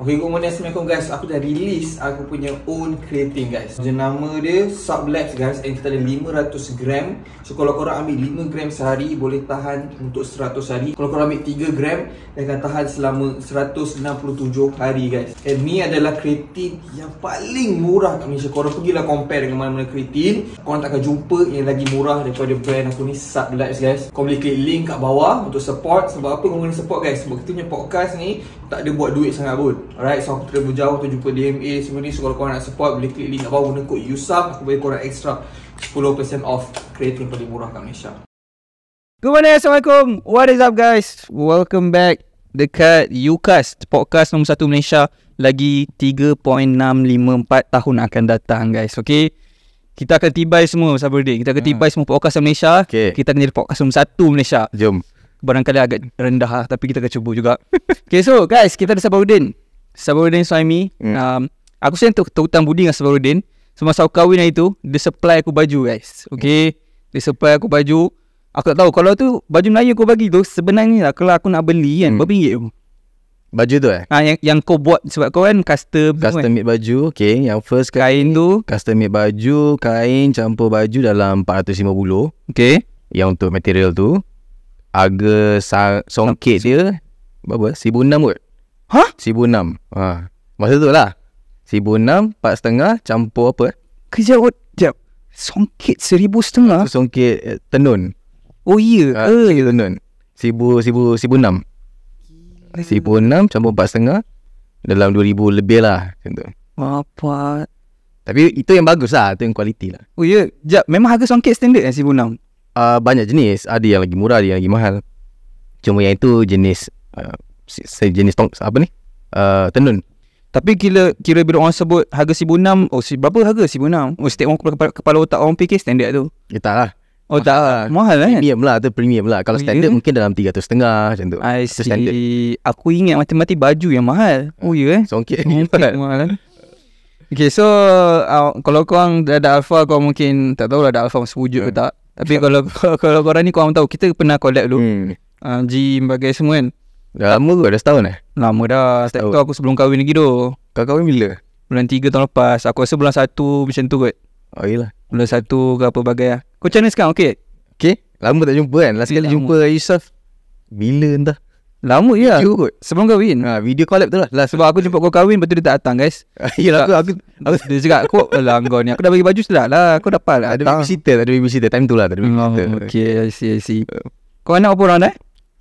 Okay, good morning. Assalamualaikum guys. Aku dah release aku punya own creatine guys. Nama dia Sublabs guys and kita ada 500 gram. So kalau korang ambil 5 gram sehari boleh tahan untuk 100 hari. Kalau korang ambil 3 gram dia akan tahan selama 167 hari guys. And ni adalah creatine yang paling murah kat Malaysia. Korang pergilah compare dengan mana-mana creatine. Korang takkan jumpa yang lagi murah daripada brand aku ni Sublabs guys. Korang boleh klik link kat bawah untuk support. Sebab apa korang kena support guys? Sebab kita punya podcast ni tak ada buat duit sangat pun. Alright, so aku terlebih jauh tu jumpa DMA semua ni So kalau korang nak support, boleh klik link Abang bawah guna kod USAM Aku bagi korang extra 10% off kereta yang paling murah kat Malaysia Good morning, Assalamualaikum What is up guys? Welcome back dekat UCAS Podcast nombor 1 Malaysia Lagi 3.654 tahun akan datang guys, okay? Kita akan tibai semua, Sabar Dik Kita akan hmm. tibai hmm. semua podcast Malaysia okay. Kita akan jadi podcast nombor satu Malaysia Jom Barangkali agak rendah lah Tapi kita akan cuba juga Okay so guys Kita ada Sabah Udin Sabarudin suami, hmm. um, Aku sayang terhutang budi dengan Sabarudin Semasa aku kahwin hari tu Dia supply aku baju guys Okay hmm. Dia supply aku baju Aku tak tahu Kalau tu baju Melayu aku bagi tu Sebenarnya lah Kalau aku nak beli kan hmm. Berapa tu? Baju tu eh? Ah, yang, yang kau buat Sebab kau kan custom Custom kan? made baju Okay Yang first kain, kain tu Custom made baju Kain campur baju dalam 450 Okay Yang untuk material tu Harga sa- songket dia Berapa? 1,600 kot? Ha? Sibu enam. Ha. Masa tu lah. Sibu enam, empat setengah, campur apa? Kerja what? Sekejap. Oh, songkit seribu setengah? Aku songkit eh, tenun. Oh, iya ke? Ha, uh. tenun. Sibu, sibu, sibu enam. Yeah. Sibu enam, campur empat setengah. Dalam dua ribu lebih lah. Macam tu. Apa? Tapi itu yang bagus lah. Itu yang kualiti lah. Oh, iya. Sekejap. Memang harga songkit standard kan sibu enam? Uh, banyak jenis. Ada yang lagi murah, ada yang lagi mahal. Cuma yang itu jenis... Uh, sejenis tong apa ni? Uh, tenun. Tapi kira kira bila orang sebut harga RM1,600, oh si, berapa harga RM1,600? Oh setiap orang kepala, kepala otak orang fikir standard tu. Ya tak lah. Oh tak lah. Mahal kan? Premium lah tu premium lah. Kalau standard yeah. mungkin dalam RM300 setengah macam tu. I see. Standard. Aku ingat mati-mati baju yang mahal. Oh ya yeah. eh. Songkit. Songkit mahal kan? Okay so uh, kalau korang ada alpha kau mungkin tak tahu lah ada alpha masih wujud yeah. ke hmm. tak. Tapi kalau kalau korang ni korang tahu kita pernah collab dulu. Hmm. Uh, ah, G bagai semua kan. Dah lama ke? Dah setahun eh? Lama dah. Setahun. Setiap tu aku sebelum kahwin lagi tu. Kau kahwin bila? Bulan tiga tahun lepas. Aku rasa bulan 1 macam tu kot. Oh ah, iyalah. Bulan satu ke apa bagai lah. Kau macam mana sekarang? Okay? Okay. Lama tak jumpa kan? Last kali lama. jumpa Yusuf. Bila entah. Lama lah. iya. Sebelum kahwin. Ha, video collab tu lah. Last sebab aku jumpa kau kahwin lepas tu dia tak datang guys. iyalah ah, aku. aku, aku dia cakap Aku lah kau ni. Aku dah bagi baju sudah lah. Aku dapat lah. Ada babysitter. Tak ada babysitter. Time tu lah. Tak ada babysitter. Oh, okay. I see. I see. Kau anak apa orang dah?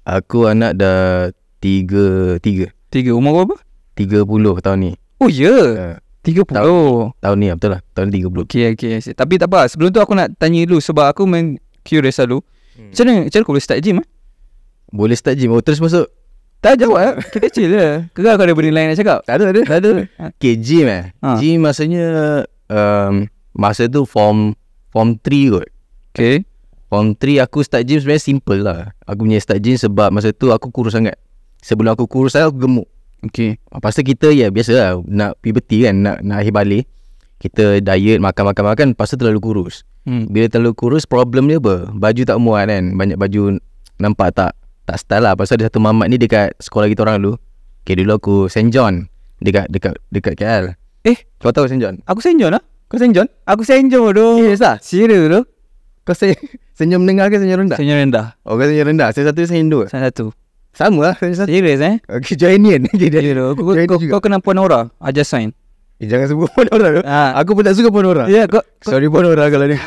Aku anak dah Tiga Tiga Tiga umur berapa? Tiga puluh tahun ni Oh ya ha. Tiga puluh tahun, tahun ni betul lah Tahun tiga puluh Okay okay see. Tapi tak apa Sebelum tu aku nak tanya lu Sebab aku main curious dulu hmm. Macam mana mana kau boleh start gym eh? Boleh start gym Oh terus masuk Tak jawab eh Kita kecil je Kau kau ada benda lain nak cakap Tak ada Tak ada, tak ada. Okay gym eh ha. Gym maksudnya um, Masa tu form Form 3 kot Okay Form 3 aku start gym sebenarnya simple lah Aku punya start gym sebab masa tu aku kurus sangat Sebelum aku kurus Aku gemuk Okey. Lepas ah, tu kita ya Biasalah Nak puberty kan Nak, nak akhir balik Kita diet Makan-makan-makan Lepas tu terlalu kurus hmm. Bila terlalu kurus Problem dia apa Baju tak muat kan Banyak baju Nampak tak Tak style lah Pasal ada satu mamak ni Dekat sekolah kita orang dulu Okay dulu aku St. John Dekat dekat dekat KL Eh Kau tahu St. John Aku St. John lah Kau St. John Aku St. John doh. Serius lah Serius doh. Kau senyum, senyum menengah ke senyum rendah? Senyum rendah Oh kau senyum rendah Saya satu saya senyum dua Saya satu sama lah Serius eh okay, Joinian okay, you know, kau, kau, kau kenal Puan Aura I sign eh, Jangan sebut Puan Aura tu ha. Ah. Aku pun tak suka Puan Aura yeah, kau, Sorry Puan Aura kalau ni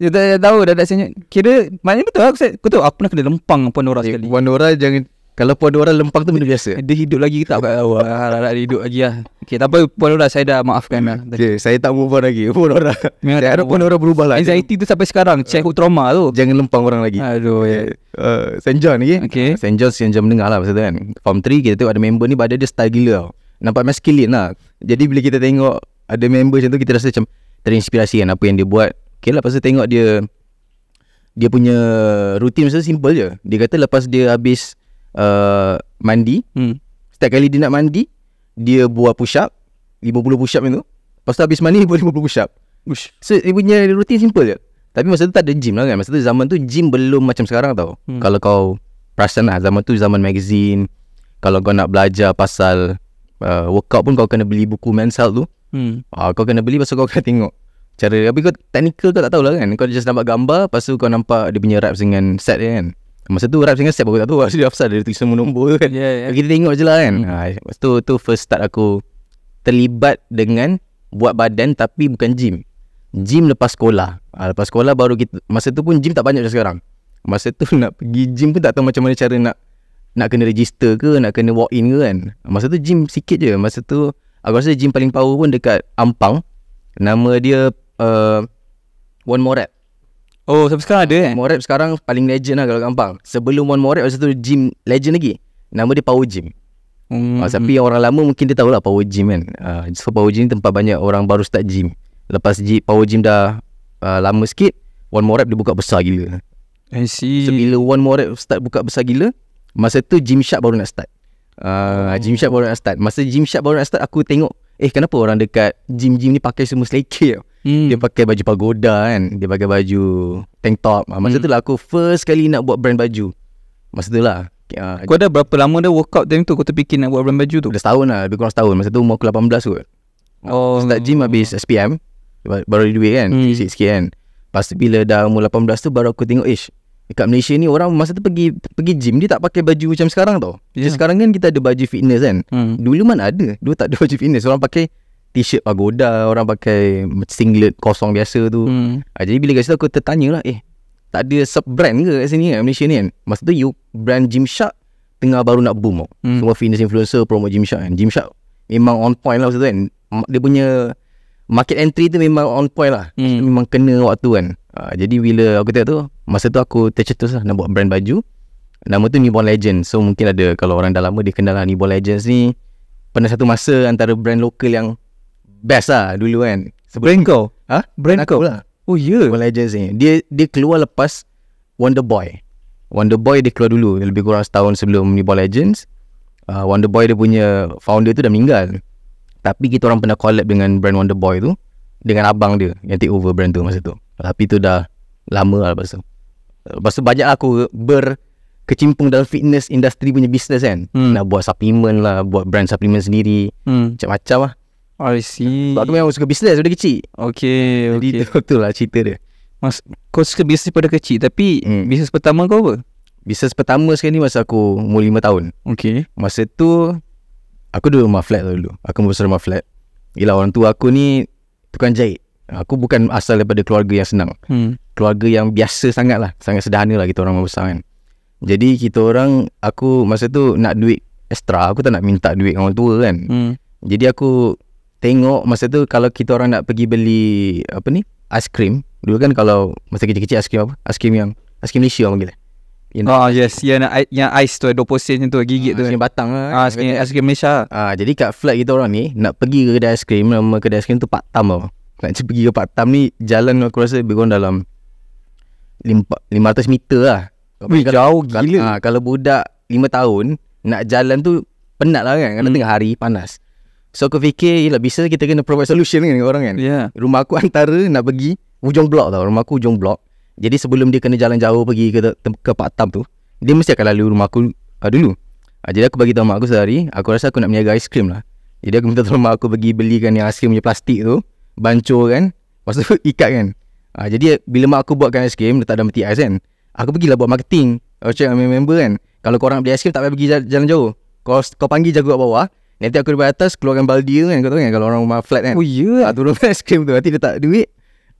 Dia ya, tak tahu Dah tak senyum Kira Maknanya betul lah, aku, aku tahu aku nak kena lempang Puan Aura eh, sekali Puan Aura jangan kalau puan dua orang lempang tu benda biasa. Dia hidup lagi ke tak? Aku tahu. Harap dia hidup lagi lah. Okay, tak apa puan orang saya dah maafkan lah. Okay, saya tak move on lagi. Puan orang. saya harap puan orang berubah lah. Anxiety tu sampai sekarang. Check uh, trauma tu. Jangan lempang orang lagi. Aduh. Ya. Okay. Yeah. Uh, St. John lagi. Okay. St. John St. John mendengar lah pasal kan. Form 3 kita tengok ada member ni badan dia style gila tau. Nampak masculine lah. Jadi bila kita tengok ada member macam tu kita rasa macam terinspirasi kan apa yang dia buat. Okay lah pasal tengok dia dia punya rutin macam simple je. Dia kata lepas dia habis uh, mandi. Hmm. Setiap kali dia nak mandi, dia buat push up. 50 push up itu tu. Lepas tu habis mandi, dia buat 50 push up. Ush. So, dia punya rutin simple je. Tapi masa tu tak ada gym lah kan. Masa tu zaman tu gym belum macam sekarang tau. Hmm. Kalau kau perasan lah. Zaman tu zaman magazine. Kalau kau nak belajar pasal uh, workout pun kau kena beli buku men's health tu. Hmm. Uh, kau kena beli pasal kau kena tengok. Cara, tapi kau teknikal kau tak tahulah kan. Kau just nampak gambar. Lepas tu kau nampak dia punya reps dengan set dia kan. Masa tu rap single set aku tak tahu Dia apa dia tulis semua nombor tu kan yeah, yeah. Kita tengok je lah kan hmm. ha, tu, tu first start aku Terlibat dengan Buat badan tapi bukan gym Gym lepas sekolah ha, Lepas sekolah baru kita Masa tu pun gym tak banyak macam sekarang Masa tu nak pergi gym pun tak tahu macam mana cara nak Nak kena register ke Nak kena walk in ke kan Masa tu gym sikit je Masa tu Aku rasa gym paling power pun dekat Ampang Nama dia uh, One More Rap Oh sampai sekarang ada eh Morep sekarang paling legend lah kalau gampang Sebelum Wan Morep Masa tu gym legend lagi Nama dia Power Gym hmm. uh, Tapi yang orang lama mungkin dia tahulah Power Gym kan uh, So Power Gym ni tempat banyak orang baru start gym Lepas gym, Power Gym dah uh, lama sikit Wan Morep dia buka besar gila I see So bila More Morep start buka besar gila Masa tu Gym Shark baru nak start uh, oh. Gym Shark baru nak start Masa Gym Shark baru nak start aku tengok Eh kenapa orang dekat gym-gym ni pakai semua selekeh Hmm. Dia pakai baju pagoda kan. Dia pakai baju tank top. Ah, masa hmm. tu lah aku first kali nak buat brand baju. Masa tu lah. Ah, kau ada berapa lama dah workout time tu kau terfikir nak buat brand baju tu? Dah setahun lah. Lebih kurang setahun. Masa tu umur aku 18 kot. Ah, oh. Start gym habis SPM. Baru ada duit kan. Hmm. Fisik sikit kan. Lepas tu bila dah umur 18 tu baru aku tengok ish. Dekat Malaysia ni orang masa tu pergi pergi gym dia tak pakai baju macam sekarang tau. yeah. Hmm. sekarang kan kita ada baju fitness kan. Hmm. Dulu mana ada. Dulu tak ada baju fitness. Orang pakai t-shirt pagoda Orang pakai singlet kosong biasa tu hmm. ha, Jadi bila kat situ aku tertanya lah Eh tak ada sub-brand ke kat sini kat Malaysia ni kan Masa tu you brand Gymshark Tengah baru nak boom oh. hmm. Semua fitness influencer promote Gymshark kan Gymshark memang on point lah masa tu kan Dia punya market entry tu memang on point lah hmm. Memang kena waktu kan ha, Jadi bila aku tengok tu Masa tu aku tercetus lah nak buat brand baju Nama tu Newborn Legend So mungkin ada Kalau orang dah lama dia kenal lah Newborn Legends ni Pernah satu masa Antara brand lokal yang best lah dulu kan. Brand kau? Ha? Brand aku lah. Oh ya. Yeah. Legends ni. Dia dia keluar lepas Wonder Boy. Wonder Boy dia keluar dulu. Lebih kurang setahun sebelum ni Ball Legends. Uh, Wonder Boy dia punya founder tu dah meninggal. Tapi kita orang pernah collab dengan brand Wonder Boy tu. Dengan abang dia yang take over brand tu masa tu. Tapi tu dah lama lah lepas tu. Lepas tu banyak lah aku ber kecimpung dalam fitness industri punya bisnes kan. Hmm. Nak buat supplement lah, buat brand supplement sendiri. Hmm. Macam-macam lah. I see. Sebab tu memang suka bisnes daripada kecil. Okay. Jadi okay. Tu, lah cerita dia. Mas, kau suka bisnes pada kecil tapi hmm. bisnes pertama kau apa? Bisnes pertama sekarang ni masa aku umur lima tahun. Okay. Masa tu, aku duduk rumah flat dulu. Aku berusaha rumah flat. Yelah orang tua aku ni tukang jahit. Aku bukan asal daripada keluarga yang senang. Hmm. Keluarga yang biasa sangat lah. Sangat sederhana lah kita orang membesar kan. Jadi kita orang, aku masa tu nak duit ekstra, Aku tak nak minta duit orang tua kan. Hmm. Jadi aku tengok masa tu kalau kita orang nak pergi beli apa ni ice cream dulu kan kalau masa kecil-kecil ice cream apa ice cream yang ice cream Malaysia orang panggil you oh eh. ah, yes yang yeah, nak yang ais tu 20 sen tu gigit ah, tu aiskrim kan. batang lah, ah ice cream aiskrim Malaysia ah jadi kat flat kita orang ni nak pergi ke kedai ice cream nama kedai ice cream tu Pak Tam tau nak pergi ke Pak Tam ni jalan aku rasa lebih kurang dalam 500 meter lah Wih, kalau, jauh gila kalau, ah, kalau budak 5 tahun nak jalan tu penat lah kan hmm. tengah hari panas So aku fikir Yelah bisa kita kena provide solution kan orang kan yeah. Rumah aku antara nak pergi Ujung blok tau Rumah aku ujung blok Jadi sebelum dia kena jalan jauh pergi ke, ke, ke Pak Tam tu Dia mesti akan lalu rumah aku uh, dulu uh, Jadi aku bagi tahu mak aku sehari Aku rasa aku nak meniaga aiskrim lah Jadi aku minta tolong mak aku pergi belikan yang aiskrim punya plastik tu Bancur kan Lepas tu ikat kan uh, Jadi bila mak aku buatkan aiskrim Letak dalam peti ais kan Aku pergi lah buat marketing Macam oh, member kan Kalau korang nak beli aiskrim tak payah pergi jalan jauh Kau, kau panggil jago kat bawah Nanti aku dapat atas Keluarkan baldi tu kan Kau tahu kan Kalau orang rumah flat kan Oh ya yeah. Turun es krim tu Nanti dia tak duit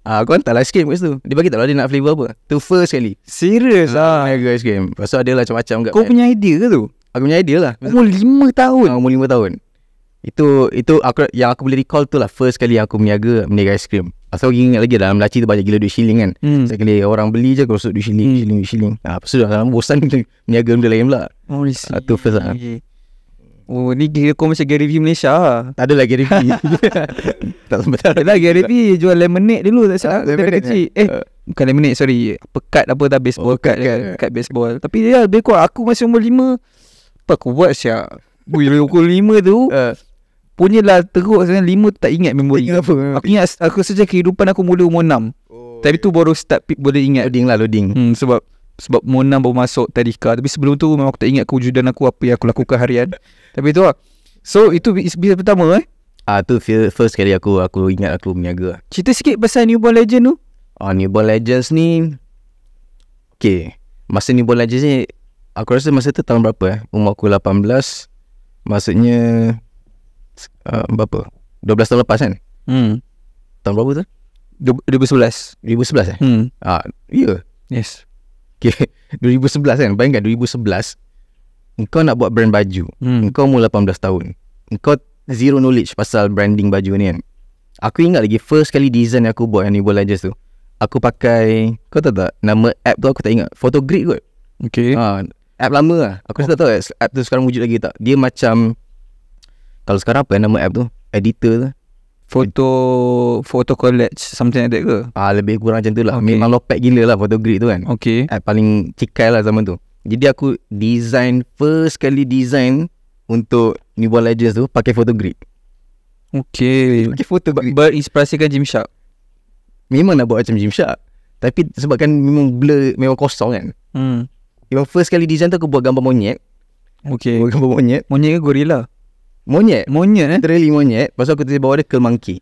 Ah, aku hantar lah es krim kat situ Dia bagi tak lah dia nak flavor apa Tu first kali Serius ah, lah Aku es krim Lepas tu ada lah macam-macam Kau punya idea ke tu? Aku punya idea lah Umur lima tahun ah, Umur lima tahun Itu itu aku, Yang aku boleh recall tu lah First kali aku meniaga Meniaga es krim Lepas tu aku ingat lagi Dalam laci tu banyak gila duit shilling kan hmm. Sekali orang beli je Aku rasa duit shilling hmm. Shilling duit shilling ah, Lepas tu dah bosan Meniaga benda lain pula Oh, ah, tu first lah okay. Oh ni kira kau macam Gary Vee Malaysia lah. Tak ada lah Gary Vee Tak sempat Tak ada Gary Vee jual lemonade dulu tak salah Lemonade kecil. Kan? Eh bukan lemonade sorry Pekat apa tak baseball oh, pekat kan? kat baseball Tapi dia ya, lebih kuat aku masih umur lima, Apa aku buat siap Bila umur 5 tu uh. Eh. Punyalah teruk sebenarnya lima tu tak ingat memori. Ingat apa Aku ingat aku sejak kehidupan aku mula umur enam, oh, Tapi ya. tu baru start boleh ingat Loading lah loading hmm, Sebab sebab Mona baru masuk tadi ke, tapi sebelum tu memang aku tak ingat kewujudan aku apa yang aku lakukan harian tapi tu lah so itu bisnes pertama eh ah tu first kali aku aku ingat aku berniaga cerita sikit pasal Newborn Legend tu ah Newborn Legends ni Okay masa Newborn Legends ni aku rasa masa tu tahun berapa eh umur aku 18 maksudnya uh, berapa 12 tahun lepas kan hmm tahun berapa tu 2011 2011 eh hmm ah ya yeah. yes Okay 2011 kan Bayangkan 2011 Engkau nak buat brand baju hmm. Engkau umur 18 tahun Engkau zero knowledge Pasal branding baju ni kan Aku ingat lagi First kali design aku buat Yang ni bola just tu Aku pakai Kau tahu tak Nama app tu aku tak ingat Photogrid kot Okay ha, App lama lah Aku oh. tak tahu App tu sekarang wujud lagi tak Dia macam Kalau sekarang apa yang nama app tu Editor tu Foto Foto college Something like that ke Ah Lebih kurang macam tu lah okay. Memang lopek gila lah Foto grid tu kan Okay ah, Paling cikai lah zaman tu Jadi aku Design First kali design Untuk Newborn Legends tu Pakai foto grid Okay Pakai foto grid Berinspirasikan Jim Shark Memang nak buat macam Jim Shark Tapi sebabkan Memang blur Memang kosong kan Hmm Memang first kali design tu Aku buat gambar monyet Okay Buat gambar monyet Monyet ke gorila Monyet Monyet eh Literally monyet Pasal aku tiba-tiba bawa dia Curl monkey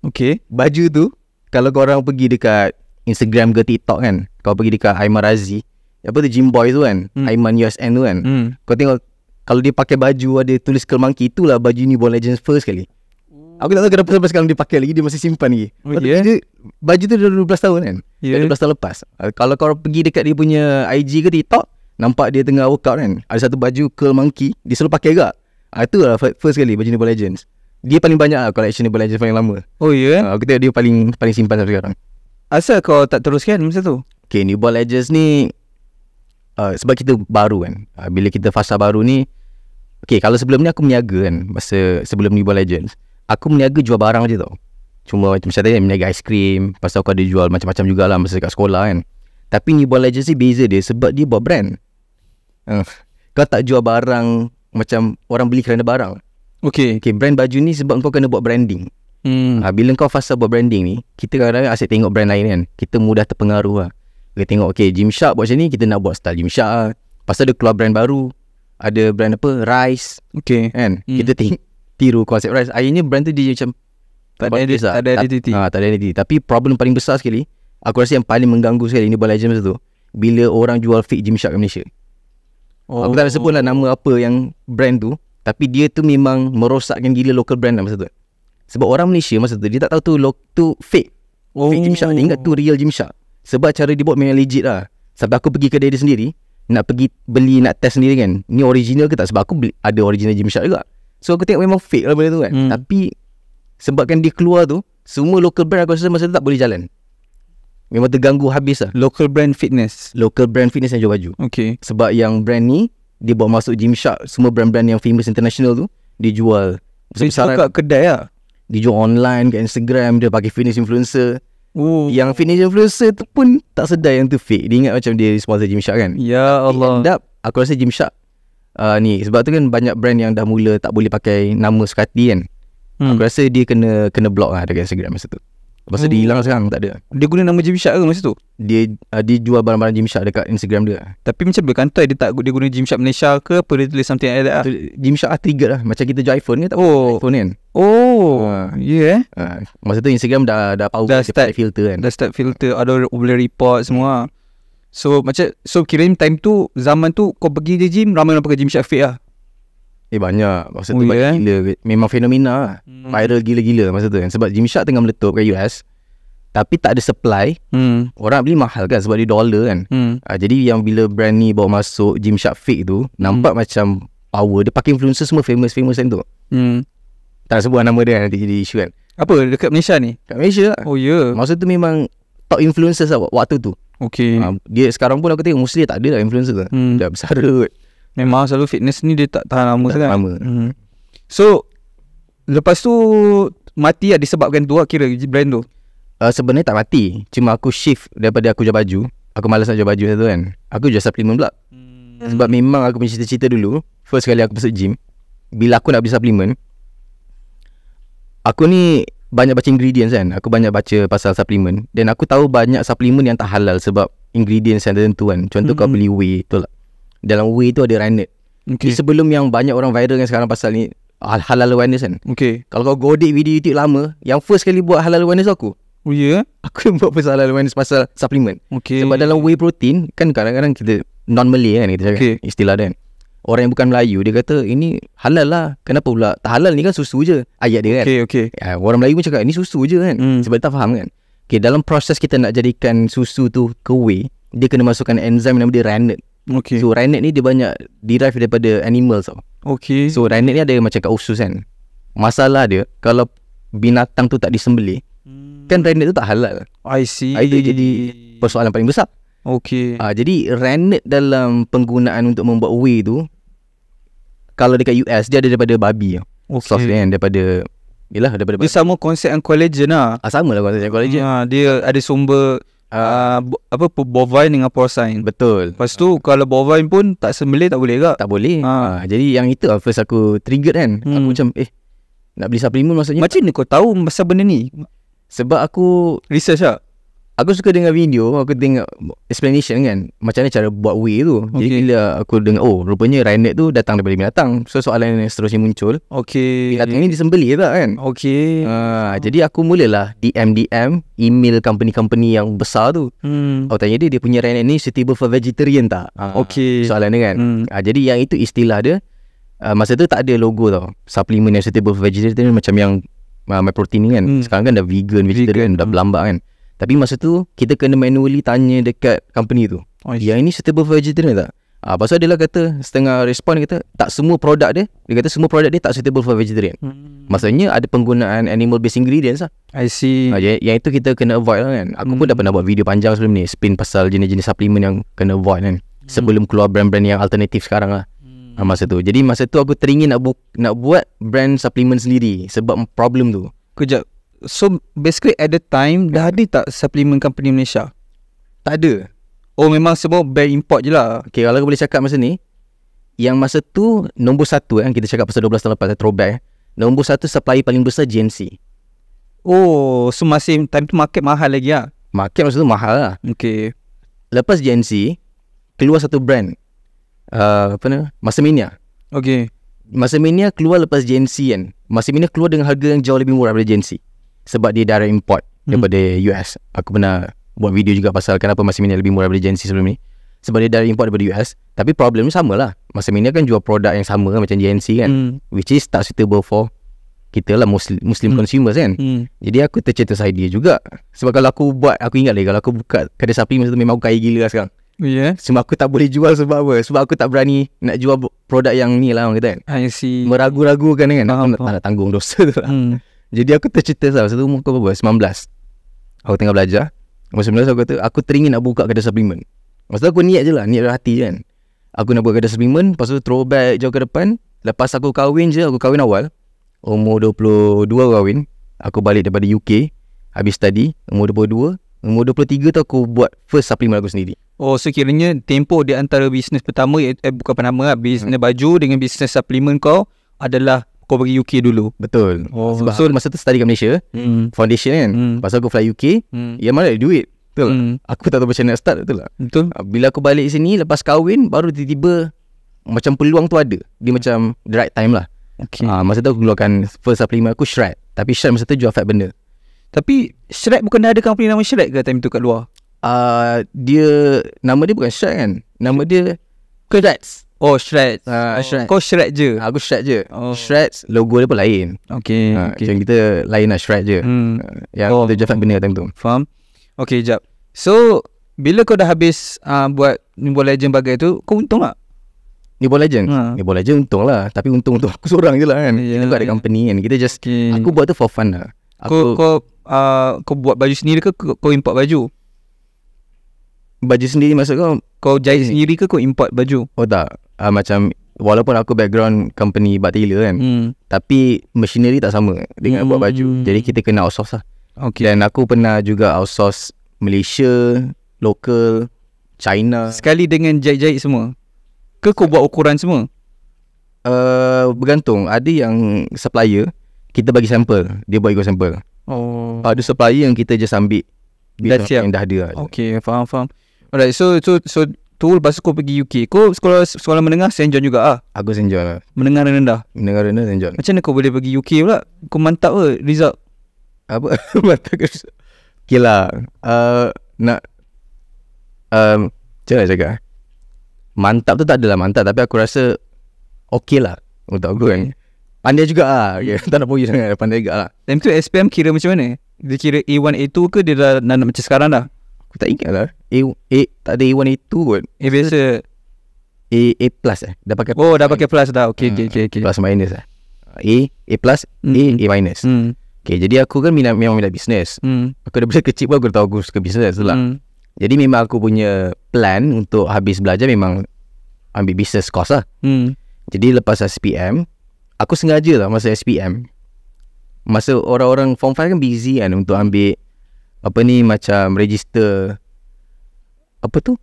Okay Baju tu Kalau kau orang pergi dekat Instagram ke TikTok kan Kau pergi dekat Aiman Razi Apa tu gym boy tu kan hmm. Aiman USN tu kan hmm. Kau tengok Kalau dia pakai baju Ada tulis curl monkey Itulah baju ni Born Legends first kali Aku tak tahu kenapa sampai sekarang dia pakai lagi Dia masih simpan lagi oh, yeah. dia, Baju tu dah 12 tahun kan yeah. Ya. 12 tahun lepas ah, Kalau kau pergi dekat dia punya IG ke TikTok Nampak dia tengah workout kan Ada satu baju curl monkey Dia selalu pakai gak itu ah, lah first kali baju Mobile Legends. Dia paling banyak lah collection Mobile Legends paling lama. Oh ya. Yeah? Eh? Uh, aku tengok dia paling paling simpan sampai sekarang. Asal kau tak teruskan masa tu? Okay, New Ball Legends ni uh, Sebab kita baru kan uh, Bila kita fasa baru ni Okay, kalau sebelum ni aku meniaga kan Masa sebelum New Ball Legends Aku meniaga jual barang aja tau Cuma macam tadi meniaga aiskrim Lepas tu aku ada jual macam-macam jugalah Masa kat sekolah kan Tapi New Ball Legends ni beza dia Sebab dia buat brand uh, Kau tak jual barang macam orang beli kerana barang. Okay. Okay, brand baju ni sebab kau kena buat branding. Hmm. Ha, bila kau fasa buat branding ni, kita kadang-kadang asyik tengok brand lain kan. Kita mudah terpengaruh lah. Kita tengok, okay, Gymshark buat macam ni, kita nak buat style Gymshark lah. Pasal dia keluar brand baru. Ada brand apa? Rice. Okay. Kan? Hmm. Kita tengok tiru konsep Rice. Akhirnya brand tu dia macam tak ada, edit, lah. tak ada identiti. Ha, tak ada identiti. Tapi problem paling besar sekali, aku rasa yang paling mengganggu sekali ni Ball Legends tu, bila orang jual fake Gymshark kat Malaysia. Oh. Aku tak nak sebut lah nama apa yang brand tu. Tapi dia tu memang merosakkan gila local brand lah masa tu. Sebab orang Malaysia masa tu, dia tak tahu tu, lo- tu fake. Oh. Fake Gymshark. Dia ingat tu real Gymshark. Sebab cara dia buat memang legit lah. Sampai aku pergi kedai dia sendiri. Nak pergi beli, nak test sendiri kan. Ni original ke tak? Sebab aku beli, ada original Gymshark juga. So aku tengok memang fake lah benda tu kan. Hmm. Tapi sebabkan dia keluar tu, semua local brand aku rasa masa tu tak boleh jalan. Memang terganggu habis lah Local brand fitness Local brand fitness yang jual baju Okay Sebab yang brand ni Dia bawa masuk Gymshark Semua brand-brand yang famous international tu Dia jual Besar Dia buka kedai lah Dia jual online kat Instagram Dia pakai fitness influencer Ooh. Yang fitness influencer tu pun Tak sedar yang tu fake Dia ingat macam dia sponsor Gymshark kan Ya Allah Tapi, up, Aku rasa Gymshark uh, Ni sebab tu kan banyak brand yang dah mula Tak boleh pakai nama sekati kan hmm. Aku rasa dia kena kena block lah Dekat Instagram masa tu Masa hmm. dia oh. hilang sekarang tak ada. Dia guna nama Jim Shark ke masa tu? Dia uh, dia jual barang-barang Jim Shark dekat Instagram dia. Tapi macam dia kantoi dia tak dia guna Jim Shark Malaysia ke apa dia tulis something like that. Lah? Jim Shark lah, trigger lah macam kita jual iPhone ke tak oh. iPhone kan. Oh. Uh, ya yeah. eh. Uh, masa tu Instagram dah dah power dah start filter kan. Dah start filter ada boleh report semua. So macam so kira time tu zaman tu kau pergi je gym ramai orang pakai Gymshark fake lah. Eh banyak Masa tu yeah. gila Memang fenomena hmm. Viral gila-gila masa tu kan Sebab Shark tengah meletup kat US Tapi tak ada supply hmm. Orang beli mahal kan Sebab dia dollar kan hmm. uh, Jadi yang bila brand ni bawa masuk Shark fake tu hmm. Nampak hmm. macam power Dia pakai influencer semua famous-famous kan tu hmm. Tak nak sebut nama dia kan, Nanti jadi isu kan Apa dekat Malaysia ni? Dekat Malaysia lah Oh ya yeah. Masa tu memang Top influencer lah waktu tu Okay uh, ah, Dia sekarang pun aku tengok Muslim tak ada lah influencer tu hmm. Dah besar kot Memang selalu fitness ni dia tak tahan lama tak sangat. Hmm. So lepas tu mati lah disebabkan tu lah kira brand tu. Uh, sebenarnya tak mati. Cuma aku shift daripada aku jual baju. Aku malas nak jual baju tu kan. Aku jual supplement pula. Hmm. Sebab memang aku punya cerita-cerita dulu. First kali aku masuk gym. Bila aku nak beli supplement. Aku ni banyak baca ingredients kan. Aku banyak baca pasal supplement. Dan aku tahu banyak supplement yang tak halal sebab ingredients yang tertentu kan. Contoh hmm. kau beli whey tu lah dalam way tu ada runner okay. Jadi sebelum yang banyak orang viral kan sekarang pasal ni Halal awareness kan okay. Kalau kau godik video YouTube lama Yang first kali buat halal awareness aku Oh ya? Yeah? Aku yang buat pasal halal awareness pasal supplement okay. Sebab dalam whey protein Kan kadang-kadang kita Non-Malay kan kita cakap okay. Istilah kan Orang yang bukan Melayu Dia kata ini halal lah Kenapa pula Tak halal ni kan susu je Ayat dia kan okay, okay. Ya, orang Melayu pun cakap Ini susu je kan mm. Sebab tak faham kan okay, Dalam proses kita nak jadikan Susu tu ke whey Dia kena masukkan enzyme Nama dia rennet Okay. So rhinite ni dia banyak derive daripada animals tau. Okay. So rhinite ni ada macam kat usus kan. Masalah dia kalau binatang tu tak disembelih, hmm. kan rhinite tu tak halal. I see. Itu jadi persoalan paling besar. Okay. Ah jadi rhinite dalam penggunaan untuk membuat whey tu kalau dekat US dia ada daripada babi. Okay. Soft kan daripada Yelah daripada Dia sama konsep yang collagen lah ah, Sama lah konsep yang collagen ha, Dia ada sumber Uh, apa bovine dengan porcine betul lepas tu uh. kalau bovine pun tak sembelih tak boleh ke tak boleh uh. Uh, jadi yang itu lah, first aku trigger kan hmm. aku macam eh nak beli suplemen maksudnya macam ni kau tahu masa benda ni sebab aku research ah Aku suka dengar video Aku tengok Explanation kan Macam mana cara buat way tu okay. Jadi bila aku dengar Oh rupanya Reinhardt tu Datang daripada binatang So soalan yang seterusnya muncul Okay Binatang ni disembeli tak lah kan Okay uh, ha, so. Jadi aku mulalah DM-DM Email company-company yang besar tu hmm. Aku tanya dia Dia punya Reinhardt ni Suitable for vegetarian tak uh, ha, Okay Soalan dia kan hmm. uh, Jadi yang itu istilah dia uh, Masa tu tak ada logo tau Supplement yang suitable for vegetarian Macam yang uh, My protein ni kan hmm. Sekarang kan dah vegan Vegetarian vegan. dah berlambat kan hmm. Tapi masa tu kita kena manually tanya dekat company tu. Oh, yang ini suitable for vegetarian tak? Ah, pasal dia lah kata setengah respon kata tak semua produk dia, dia kata semua produk dia tak suitable for vegetarian. Hmm. Maksudnya ada penggunaan animal based ingredients lah. I see. Ah, ya, yang itu kita kena avoid lah kan. Aku hmm. pun dah pernah buat video panjang sebelum ni spin pasal jenis-jenis supplement yang kena avoid kan. Hmm. Sebelum keluar brand-brand yang alternatif sekarang lah. Hmm. Ah, masa tu. Jadi masa tu aku teringin nak bu- nak buat brand supplement sendiri sebab problem tu. Kejap, So basically at the time Dah ada tak supplement company Malaysia? Tak ada Oh memang semua bank import je lah Okay kalau aku boleh cakap masa ni Yang masa tu Nombor satu kan Kita cakap pasal 12 tahun lepas eh, Throwback eh. Nombor satu supply paling besar GNC Oh So masih time tu market mahal lagi lah Market masa tu mahal lah Okay Lepas GNC Keluar satu brand uh, Apa ni Masa Minya Okay Masa Minya keluar lepas GNC kan Masa Minya keluar dengan harga yang jauh lebih murah daripada GNC sebab dia direct import hmm. daripada US. Aku pernah buat video juga pasal kenapa Masimini lebih murah daripada GNC sebelum ni. Sebab dia direct import daripada US. Tapi problem ni samalah. Masimini kan jual produk yang sama macam GNC kan. Hmm. Which is tak suitable for kita lah Muslim, Muslim hmm. consumers kan. Hmm. Jadi aku tercetus idea juga. Sebab kalau aku buat, aku ingat lagi kalau aku buka kedai masa tu memang aku kaya gila lah sekarang. Yeah. Sebab aku tak boleh jual sebab apa? Sebab aku tak berani nak jual produk yang ni lah orang kata kan. I see. Meragu-ragu kan kan. Aku tak nak tanggung dosa tu lah. Hmm. Jadi aku tercerita lah Masa tu umur aku berapa? 19 Aku tengah belajar Masa 19 aku kata Aku teringin nak buka kedai supplement Masa tu aku niat je lah Niat dalam hati je kan Aku nak buka kedai supplement Lepas tu throwback jauh ke depan Lepas aku kahwin je Aku kahwin awal Umur 22 kahwin Aku balik daripada UK Habis tadi Umur 22 Umur 23 tu aku buat first supplement aku sendiri. Oh, so kiranya tempoh di antara bisnes pertama, eh, eh bukan apa nama lah, bisnes hmm. baju dengan bisnes supplement kau adalah kau pergi UK dulu Betul oh, sebab So masa tu study kat Malaysia mm. Foundation kan mm. Pasal aku fly UK mm. Yang mana ada duit Betul mm. Aku tak tahu macam nak start Betul lah Betul ah, Bila aku balik sini Lepas kahwin Baru tiba-tiba Macam peluang tu ada Dia mm. macam The right time lah okay. Uh, masa tu aku keluarkan First supplement aku Shred Tapi Shred masa tu jual fat benda Tapi Shred bukan ada company nama Shred ke Time tu kat luar uh, Dia Nama dia bukan Shred kan Nama dia Kredats Oh shred. Uh, ah. oh, shred. Kau shred je. Ah, aku shred je. Oh. Shred logo dia pun lain. Okay. Uh, ah, okay. Macam kita lain lah shred je. Hmm. Uh, yang oh. Jafat benda tentang tu. Faham? Okay jap. So bila kau dah habis uh, buat ni buat legend bagai tu, kau untung tak? Ni buat legend. Ha. Ni buat legend untung lah. Tapi untung untuk aku seorang je lah kan. Yeah, kita yeah. ada ya. company kan. Kita just okay. aku buat tu for fun lah. Aku, kau kau uh, kau buat baju sendiri ke kau import baju? Baju sendiri masa kau? Kau jahit sendiri ke kau import baju? Oh tak uh, macam walaupun aku background company batiler kan hmm. tapi machinery tak sama dengan hmm. buat baju hmm. jadi kita kena outsource lah okay. dan aku pernah juga outsource Malaysia local China sekali dengan jahit-jahit semua ke kau buat ukuran semua uh, bergantung ada yang supplier kita bagi sampel dia buat ikut sampel oh. ada supplier yang kita just ambil Dah siap Yang dah ada Okay faham faham Alright so, so, so tu Lepas tu kau pergi UK Kau sekolah sekolah menengah St. John juga ah. Aku St. John lah Menengah rendah Menengah rendah St. John Macam mana kau boleh pergi UK pula Kau mantap ke result Apa Mantap ke result Okay lah uh, Nak um, Macam cakap eh? Mantap tu tak adalah mantap Tapi aku rasa Okay lah Untuk aku kan Pandai juga lah okay. Tak nak pun Pandai juga lah Time tu SPM kira macam mana Dia kira A1 A2 ke Dia dah nak macam sekarang dah Aku tak ingat lah A, A, Tak ada A1 A2 kot A biasa A, A plus eh Dah pakai Oh dah pakai plus dah Okay, hmm. Ah, okay, okay, Plus minus eh A A plus hmm. A A minus hmm. Okay jadi aku kan minat, memang minat bisnes hmm. Aku dah besar kecil pun aku tahu aku suka bisnes lah hmm. Jadi memang aku punya plan untuk habis belajar memang ambil bisnes course lah hmm. Jadi lepas SPM Aku sengaja lah masa SPM Masa orang-orang form 5 kan busy kan untuk ambil apa ni macam register apa tu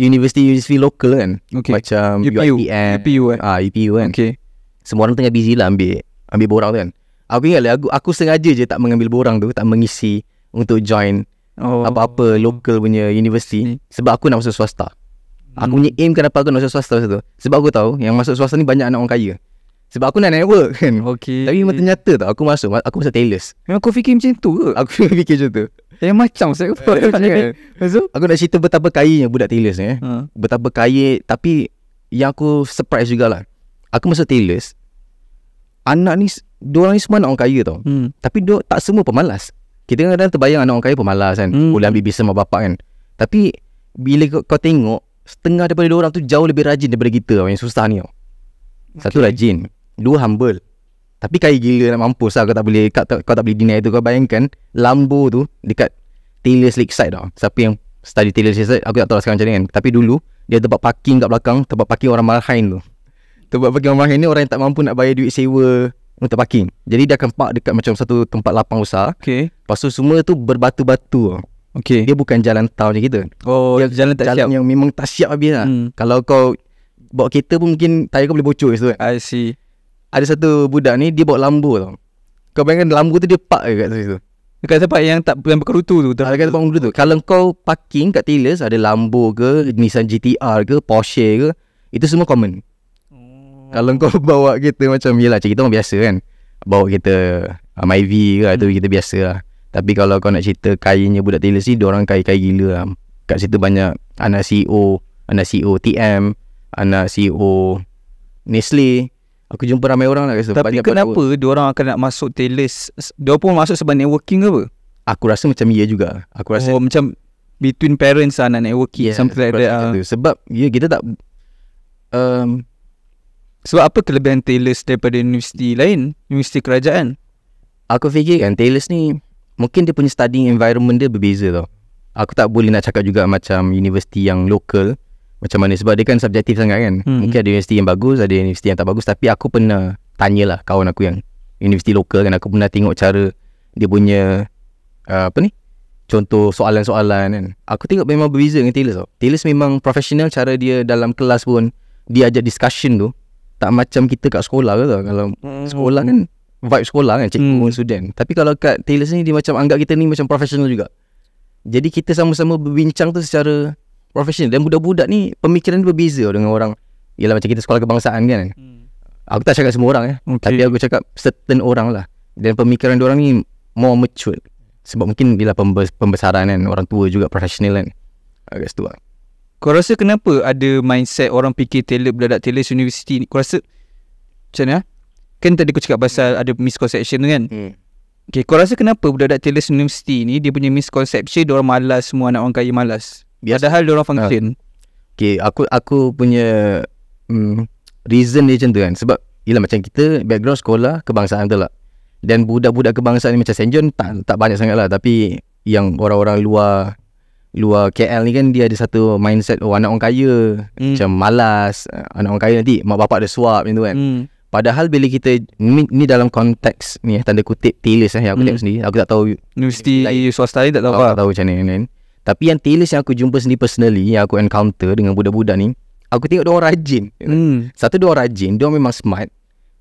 university university local kan okay. macam UPU e UPU e eh ah UPU e kan okay. semua orang tengah busy lah ambil ambil borang tu kan aku ingat lah aku, aku sengaja je tak mengambil borang tu tak mengisi untuk join oh. apa-apa local punya university hmm. sebab aku nak masuk swasta hmm. aku punya aim kenapa aku nak masuk swasta tu sebab aku tahu yang masuk swasta ni banyak anak orang kaya sebab aku nak network kan okay. Tapi memang ternyata tau Aku masuk Aku masuk Taylor Memang kau fikir macam tu ke? Aku fikir macam tu saya macam saya pun eh, macam ni. Kan? Masuk. Aku nak cerita betapa kayanya budak Taylor ni. Eh. Ha. Betapa kaya tapi yang aku surprise jugalah. Aku masa Taylor anak ni dua orang ni semua nak orang kaya tau. Hmm. Tapi dia tak semua pemalas. Kita kadang-kadang terbayang anak orang kaya pemalas kan. Hmm. Boleh ambil bisnes sama bapak kan. Tapi bila kau, kau tengok setengah daripada dua orang tu jauh lebih rajin daripada kita yang susah ni tau. Satu okay. rajin, dua humble. Tapi kaya gila nak mampus lah Kau tak boleh kau tak, kau tak boleh deny tu Kau bayangkan Lambo tu Dekat Taylor's Lakeside tau Siapa yang Study Taylor's Lakeside Aku tak tahu lah sekarang macam ni kan Tapi dulu Dia tempat parking kat belakang Tempat parking orang Malhain tu Tempat parking orang Malhain ni Orang yang tak mampu nak bayar duit sewa Untuk parking Jadi dia akan park dekat macam Satu tempat lapang besar Okay Lepas tu semua tu berbatu-batu Okay Dia bukan jalan tau macam kita Oh dia jalan tak jalan siap Jalan yang memang tak siap habis lah hmm. Kalau kau Bawa kereta pun mungkin Tayar kau boleh bocor tu kan I see ada satu budak ni dia bawa lambu tau. Kau bayangkan lambu tu dia pak, ke kat situ. Dekat tempat yang tak yang berkerutu tu, tak ah, dekat tempat tu. Kalau kau parking kat Tilers ada lambu ke Nissan GTR ke Porsche ke, itu semua common. Hmm. Kalau kau bawa kereta macam yalah cerita orang biasa kan. Bawa kereta uh, ah, Myvi ke hmm. tu kita biasa lah. Tapi kalau kau nak cerita kainnya budak Tilers ni, dia orang kai-kai gila lah. Kat situ banyak anak CEO, anak CEO TM, anak CEO Nestle, Aku jumpa ramai orang lah kata, Tapi kenapa dia orang akan nak masuk Taylor Dia pun masuk sebab networking ke apa? Aku rasa macam ya juga Aku rasa oh, Macam between parents lah nak networking yeah, Something like that, uh. Sebab ya kita tak um, Sebab apa kelebihan Taylor daripada universiti lain? Universiti kerajaan? Aku fikir kan Taylor ni Mungkin dia punya studying environment dia berbeza tau Aku tak boleh nak cakap juga macam universiti yang local macam mana sebab dia kan subjektif sangat kan hmm. mungkin hmm. ada universiti yang bagus ada universiti yang tak bagus tapi aku pernah tanyalah kawan aku yang universiti lokal kan aku pernah tengok cara dia punya uh, apa ni contoh soalan-soalan kan aku tengok memang berbeza dengan Taylor tau Taylor memang profesional cara dia dalam kelas pun dia ajar discussion tu tak macam kita kat sekolah ke tau kalau hmm. sekolah kan vibe sekolah kan cikgu hmm. student tapi kalau kat Taylor ni dia macam anggap kita ni macam profesional juga jadi kita sama-sama berbincang tu secara profesional dan budak-budak ni pemikiran dia berbeza dengan orang ialah macam kita sekolah kebangsaan kan hmm. aku tak cakap semua orang ya eh. okay. tapi aku cakap certain orang lah dan pemikiran dia orang ni more mature sebab mungkin bila pembesaran kan orang tua juga profesional kan agak tu lah. kau rasa kenapa ada mindset orang fikir tailor budak-budak tailor university ni kau rasa macam mana ah? kan tadi aku cakap pasal hmm. ada misconception tu kan hmm. Okay, kau rasa kenapa budak-budak Taylor University ni dia punya misconception dia orang malas semua anak orang kaya malas? biasa. Padahal dia orang ah. function. Ha. Okay, aku aku punya mm, reason dia macam tu kan. Sebab ialah macam kita background sekolah kebangsaan tu lah. Dan budak-budak kebangsaan ni macam St. John tak, tak banyak sangat lah. Tapi yang orang-orang luar luar KL ni kan dia ada satu mindset oh anak orang kaya mm. macam malas eh, anak orang kaya nanti mak bapak ada suap macam tu kan mm. padahal bila kita ni, ni dalam konteks ni eh, tanda kutip tailors eh yang aku mm. tengok hmm. sendiri aku tak tahu universiti like, swasta ni tak tahu apa tak tahu macam ni kan, kan. Tapi yang tailors yang aku jumpa sendiri personally Yang aku encounter dengan budak-budak ni Aku tengok dia orang rajin hmm. Satu dia orang rajin Dia memang smart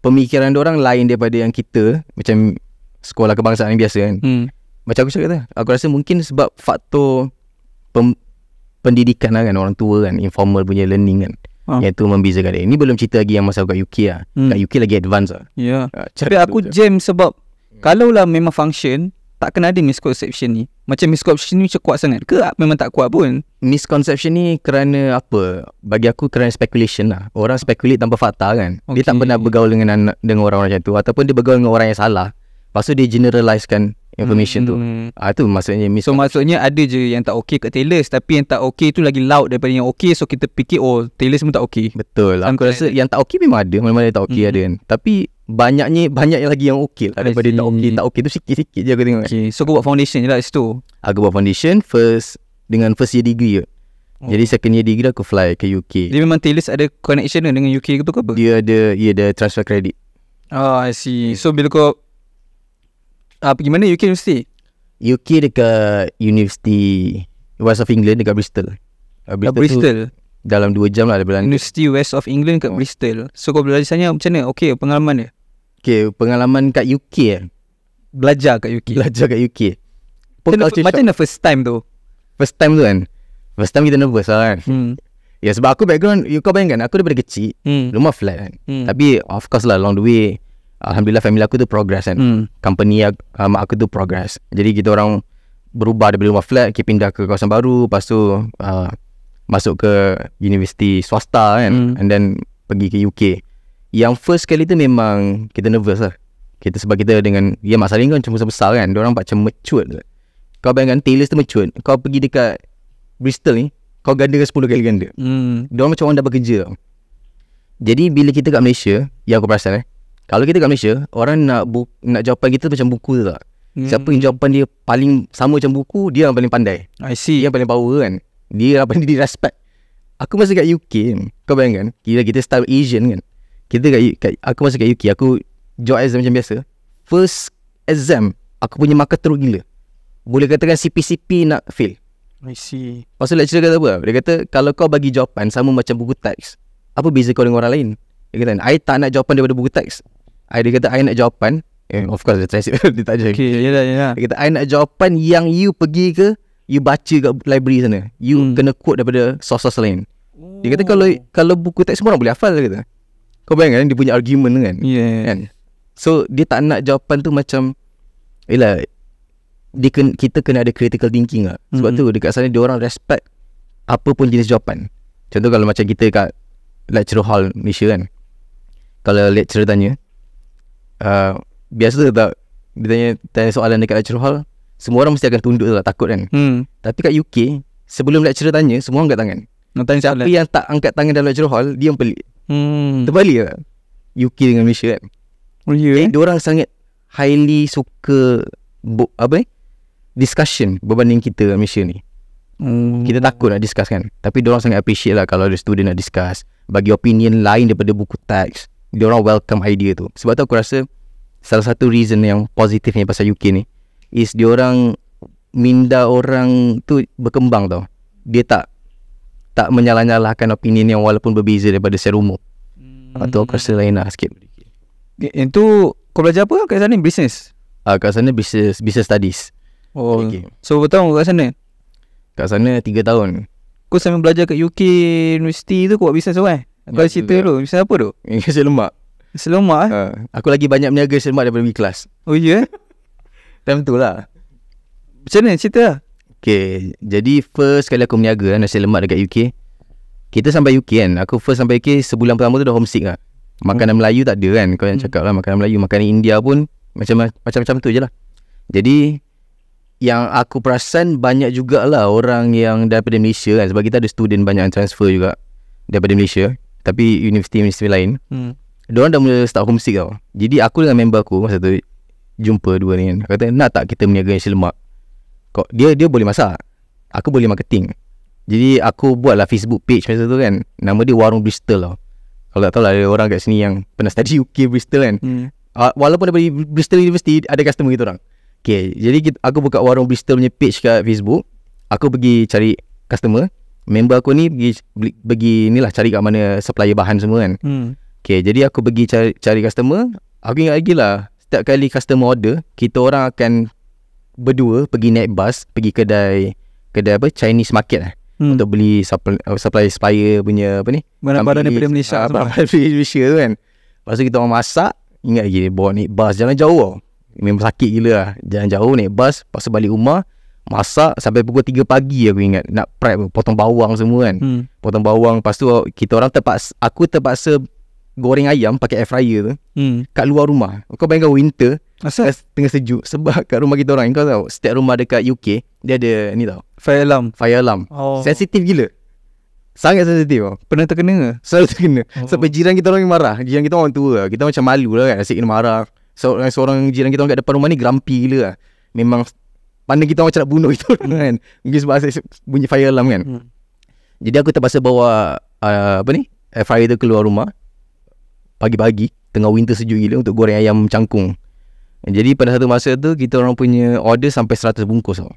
Pemikiran dia orang lain daripada yang kita Macam sekolah kebangsaan yang biasa kan hmm. Macam aku cakap tu Aku rasa mungkin sebab faktor pem- Pendidikan lah kan Orang tua kan Informal punya learning kan Ha. Yang tu membezakan dia Ni belum cerita lagi Yang masa kat UK lah hmm. Kat UK lagi advance lah Ya yeah. uh, Tapi aku jam sebab Kalau lah memang function takkan ada misconception ni? Macam misconception ni macam kuat sangat ke ah, memang tak kuat pun? Misconception ni kerana apa? Bagi aku kerana speculation lah. Orang speculate tanpa fakta kan. Okay. Dia tak pernah bergaul dengan orang orang macam tu. Ataupun dia bergaul dengan orang yang salah. Lepas tu dia generalize information hmm. tu. Ah ha, tu maksudnya miss so maksudnya ada je yang tak okay kat Taylor tapi yang tak okay tu lagi loud daripada yang okay. so kita fikir oh Taylor semua tak okay, Betul lah. Aku rasa yang tak okay memang ada, mana-mana yang tak okay hmm. ada kan. Tapi banyaknya banyak lagi yang okey lah daripada Aji. tak okay. tak okay tu sikit-sikit je aku tengok. Okay. So aku buat foundation je lah situ. Aku buat foundation first dengan first year degree. Oh. Jadi second year degree aku fly ke UK. Jadi memang Taylor ada connection dengan UK ke apa? Dia ada, dia ada transfer credit. Oh, I see. So bila kau Ah, uh, pergi mana UK University? UK dekat University West of England dekat Bristol. Uh, Bristol. Dekat Bristol. Dalam 2 jam lah dia berlanda. University West of England kat oh. Bristol. So kau belajar sana macam mana? Okay pengalaman dia? Okay pengalaman kat UK eh. Belajar kat UK. Belajar kat UK. Macam mana the first time tu? First time tu kan? First time kita nak lah kan? Hmm. Ya sebab aku background, you kau bayangkan aku daripada kecil, hmm. rumah flat kan? Hmm. Tapi of course lah along the way, Alhamdulillah family aku tu progress kan. Hmm. Company yang uh, ah, mak aku tu progress. Jadi kita orang berubah dari rumah flat, kita pindah ke kawasan baru, lepas tu uh, masuk ke universiti swasta kan hmm. and then pergi ke UK. Yang first kali tu memang kita nervous lah. Kita sebab kita dengan ya masa ni kan cuma besar kan. Diorang macam mecut. Kau bayangkan Taylor tu mecut. Kau pergi dekat Bristol ni, kau ganda ke 10 kali ganda. Hmm. Diorang macam orang dah bekerja. Jadi bila kita kat Malaysia, yang aku perasan eh, kalau kita kat Malaysia, orang nak bu- nak jawapan kita macam buku tu tak? Hmm. Siapa yang jawapan dia paling sama macam buku, dia yang paling pandai. I see. Dia yang paling power kan. Dia yang paling respect. Aku masa kat UK, kau bayangkan, kira kita style Asian kan. Kita kat, kat aku masa kat UK, aku jawab exam macam biasa. First exam, aku punya marker teruk gila. Boleh katakan CPCP nak fail. I see. Pasal lecturer kata apa? Dia kata, kalau kau bagi jawapan sama macam buku teks, apa beza kau dengan orang lain? Dia kata, I tak nak jawapan daripada buku teks. I, dia kata I nak jawapan eh, hmm. Of course dia try Dia tak jawab okay, yelah, ya yelah. Ya dia kata I nak jawapan Yang you pergi ke You baca kat library sana You hmm. kena quote daripada Sources lain Dia kata kalau oh. Kalau buku tak semua orang boleh hafal Dia kata Kau bayangkan eh, Dia punya argument kan, yeah. kan? So dia tak nak jawapan tu macam Yelah eh dia kena, Kita kena ada critical thinking lah Sebab mm-hmm. tu dekat sana Dia orang respect Apa pun jenis jawapan Contoh kalau macam kita kat Lecture hall Malaysia kan Kalau lecturer tanya uh, Biasa tak Dia tanya, tanya soalan dekat lecturer hall Semua orang mesti akan tunduk tak lah, Takut kan hmm. Tapi kat UK Sebelum lecturer tanya Semua angkat tangan no, tanya Tapi yang tak angkat tangan dalam lecturer hall Dia yang pelik hmm. Terbalik tak UK dengan Malaysia kan Oh, yeah. Ya, Jadi eh? diorang sangat Highly suka bu- Apa ni Discussion Berbanding kita Malaysia ni hmm. Kita takut nak discuss kan Tapi orang sangat appreciate lah Kalau ada student nak discuss Bagi opinion lain Daripada buku teks dia orang welcome idea tu sebab tu aku rasa salah satu reason yang positifnya pasal UK ni is dia orang minda orang tu berkembang tau dia tak tak menyalah-nyalahkan opinion yang walaupun berbeza daripada serumo hmm. atau ah, aku rasa lain lah sikit yang tu kau belajar apa kat sana business ah kat sana business business studies oh okay. so berapa tahun kat sana kat sana 3 tahun kau sambil belajar kat UK universiti tu kau buat business tu kan eh? Kau yeah, cerita dulu Misal apa tu? Nasi lemak Nasi lemak? Eh? Ha. Aku lagi banyak meniaga nasi lemak daripada pergi kelas Oh ya? Yeah? Time tu lah Macam mana cerita lah? Okay Jadi first kali aku meniaga eh, nasi lemak dekat UK Kita sampai UK kan Aku first sampai UK Sebulan pertama tu dah homesick lah Makanan hmm. Melayu tak ada kan Kau yang hmm. cakap lah Makanan Melayu Makanan India pun Macam-macam macam tu je lah Jadi yang aku perasan banyak jugalah orang yang daripada Malaysia kan sebab kita ada student banyak yang transfer juga daripada Malaysia tapi universiti-universiti lain hmm. Diorang dah mula start homesick tau Jadi aku dengan member aku Masa tu Jumpa dua ni kan. Kata nak tak kita meniaga nasi lemak Kok Dia dia boleh masak Aku boleh marketing Jadi aku buat lah Facebook page masa tu kan Nama dia Warung Bristol lah Kalau tak tahu lah Ada orang kat sini yang Pernah study UK Bristol kan hmm. uh, Walaupun daripada Bristol University Ada customer kita orang Okay Jadi kita, aku buka Warung Bristol punya page kat Facebook Aku pergi cari customer member aku ni pergi beli, pergi inilah cari kat mana supplier bahan semua kan. Hmm. Okay, jadi aku pergi cari, cari customer. Aku ingat lagi lah, setiap kali customer order, kita orang akan berdua pergi naik bus, pergi kedai, kedai apa, Chinese market lah. Hmm. Untuk beli uh, supply, supply punya apa ni. Barang-barang daripada Malaysia. Ah, barang-barang daripada Malaysia tu kan. Lepas kita orang masak, ingat lagi, bawa naik bus, jalan jauh Memang sakit gila lah. Jalan jauh naik bus, lepas balik rumah, Masak sampai pukul 3 pagi aku ingat Nak prep Potong bawang semua kan hmm. Potong bawang Lepas tu kita orang terpaksa Aku terpaksa Goreng ayam pakai air fryer tu hmm. Kat luar rumah Kau bayangkan winter Asal? Eh, tengah sejuk Sebab kat rumah kita orang Kau tahu Setiap rumah dekat UK Dia ada ni tau Fire alarm Fire alarm oh. Sensitif gila Sangat sensitif oh. Pernah terkena ke? Selalu terkena oh. Sampai jiran kita orang marah Jiran kita orang tua Kita macam malu lah kan Asyik kena marah so, Seorang jiran kita orang kat depan rumah ni Grumpy gila lah Memang Pandang kita macam nak bunuh itu kan Mungkin sebab saya bunyi fire alarm kan hmm. Jadi aku terpaksa bawa uh, Apa ni Air fryer tu keluar rumah Pagi-pagi Tengah winter sejuk gila Untuk goreng ayam cangkung Jadi pada satu masa tu Kita orang punya order Sampai 100 bungkus tau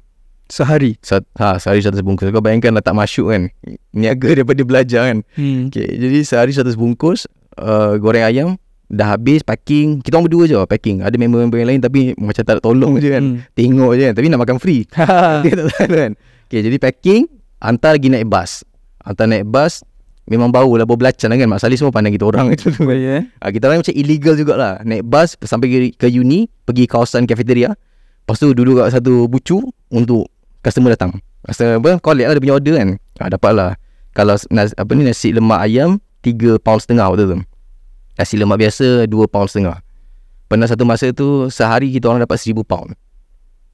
Sehari Sat, ha, Sehari 100 bungkus Kau bayangkan dah tak masuk kan Niaga daripada belajar kan hmm. okay, Jadi sehari 100 bungkus uh, Goreng ayam Dah habis packing Kita orang berdua je lah packing Ada member-member yang lain Tapi macam tak nak tolong je kan hmm. Tengok je kan Tapi nak makan free tak tahu kan Okay jadi packing Hantar lagi naik bus Hantar naik bus Memang bau lah Bawa belacan lah kan Mak Salih semua pandang kita orang itu tu. Yeah. Ya. kita orang macam illegal jugalah Naik bus Sampai ke uni Pergi kawasan cafeteria Lepas tu duduk kat satu bucu Untuk customer datang Customer apa Collect lah dia punya order kan ha, ah, Dapat lah Kalau nasi, apa ni, nasi lemak ayam tiga pound setengah waktu tu Nasi lemak biasa 2 pound setengah Pernah satu masa tu Sehari kita orang dapat 1000 pound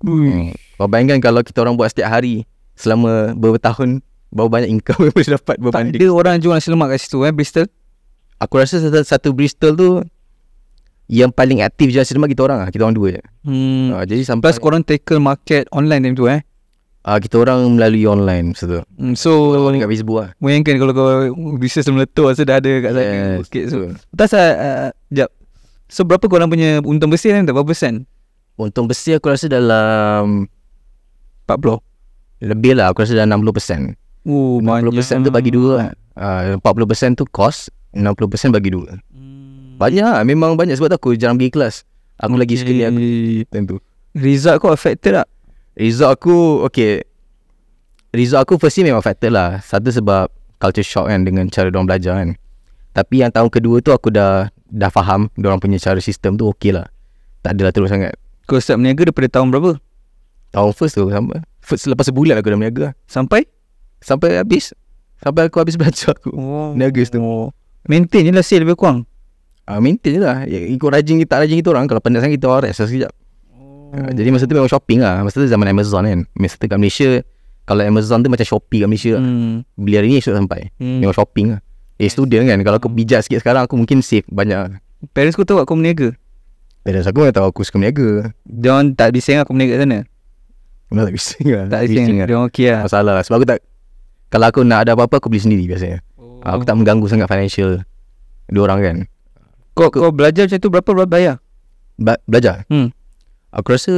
hmm. Kau bayangkan kalau kita orang buat setiap hari Selama beberapa tahun Berapa banyak income yang boleh dapat Tak ada orang jual nasi lemak kat situ eh Bristol Aku rasa satu, satu Bristol tu Yang paling aktif jual nasi lemak kita orang lah Kita orang dua je hmm. Uh, jadi sampai Plus korang tackle market online time tu eh Uh, kita orang melalui online masa tu. Mm, so kat Facebook lah. Mungkin kalau kau bisnes dah meletup rasa dah ada kat sana. Yes, okay, so. Tas ah, ah, jap. So berapa kau orang punya untung bersih kan? Berapa persen? Untung bersih aku rasa dalam 40. Lebih lah aku rasa dalam 60%. Oh, 60% banyak. tu bagi dua. Lah. Ah uh, 40% tu cost, 60% bagi dua. Hmm. Banyak lah, memang banyak sebab tu aku jarang pergi kelas. Aku okay. lagi sekali aku tentu. Result kau affected tak? Lah. Result aku Okay Result aku first year memang factor lah Satu sebab Culture shock kan Dengan cara diorang belajar kan Tapi yang tahun kedua tu Aku dah Dah faham Diorang punya cara sistem tu Okay lah Tak adalah teruk sangat Kau start meniaga Daripada tahun berapa? Tahun first tu sampai. First selepas sebulan aku dah meniaga Sampai? Sampai habis Sampai aku habis belajar aku wow. Oh. Niaga setengah Maintain je lah sale lebih kurang uh, Maintain je lah ya, Ikut rajin kita Rajin kita orang Kalau pendek sangat kita orang rest lah sekejap Hmm. Jadi masa tu memang shopping lah. Masa tu zaman Amazon kan. Masa tu kat Malaysia, kalau Amazon tu macam Shopee kat Malaysia lah. Hmm. Beli hari ni esok sampai. Hmm. Memang shopping lah. Eh student kan, kalau aku bijak sikit sekarang aku mungkin save banyak. Lah. Parents kau tahu aku meniaga? Parents aku mana tahu aku suka meniaga. Diorang tak bising aku meniaga sana? Mereka tak bising lah. Tak bising, bising diorang okey lah. Masalah lah. Sebab aku tak, kalau aku nak ada apa-apa aku beli sendiri biasanya. Oh. Aku tak mengganggu sangat financial dua orang kan. Kau, aku, kau belajar macam tu berapa bayar? Ba- belajar? Hmm. Aku rasa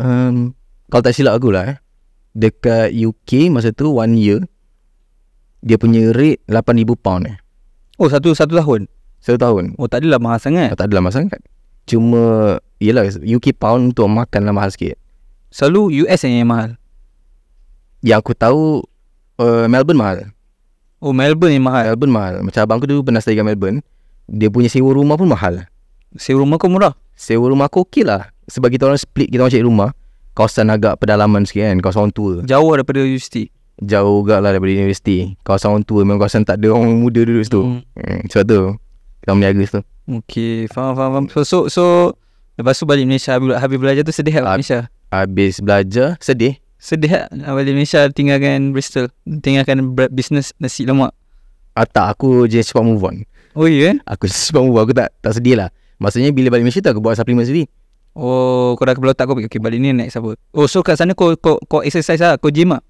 um, Kalau tak silap akulah eh, Dekat UK Masa tu one year Dia punya rate 8,000 pound eh. Oh satu satu tahun? Satu tahun Oh tak adalah mahal sangat oh, Tak adalah mahal sangat Cuma Yelah UK pound tu makan lah mahal sikit Selalu US yang, yang mahal? Ya aku tahu uh, Melbourne mahal Oh Melbourne yang mahal Melbourne mahal Macam abang aku dulu pernah stay di Melbourne Dia punya sewa rumah pun mahal Sewa rumah kau murah? Sewa rumah aku okey lah sebab kita orang split kita orang cari rumah kawasan agak pedalaman sikit kan kawasan orang tua jauh daripada universiti jauh juga lah daripada universiti kawasan orang tua memang kawasan tak ada orang muda duduk situ hmm. hmm sebab tu kita meniaga situ Okay faham faham, faham. So, so, so lepas tu balik Malaysia habis, habis belajar tu sedih tak lah, Malaysia habis belajar sedih sedih tak lah, balik Malaysia tinggalkan Bristol tinggalkan business nasi lemak ah, tak aku je cepat move on oh ya yeah? aku cepat move on aku tak tak sedih lah maksudnya bila balik Malaysia tu aku buat supplement sendiri Oh kau dah kebelotak kau pergi Okay balik ni naik apa Oh so kat sana kau kau, kau exercise lah Kau gym lah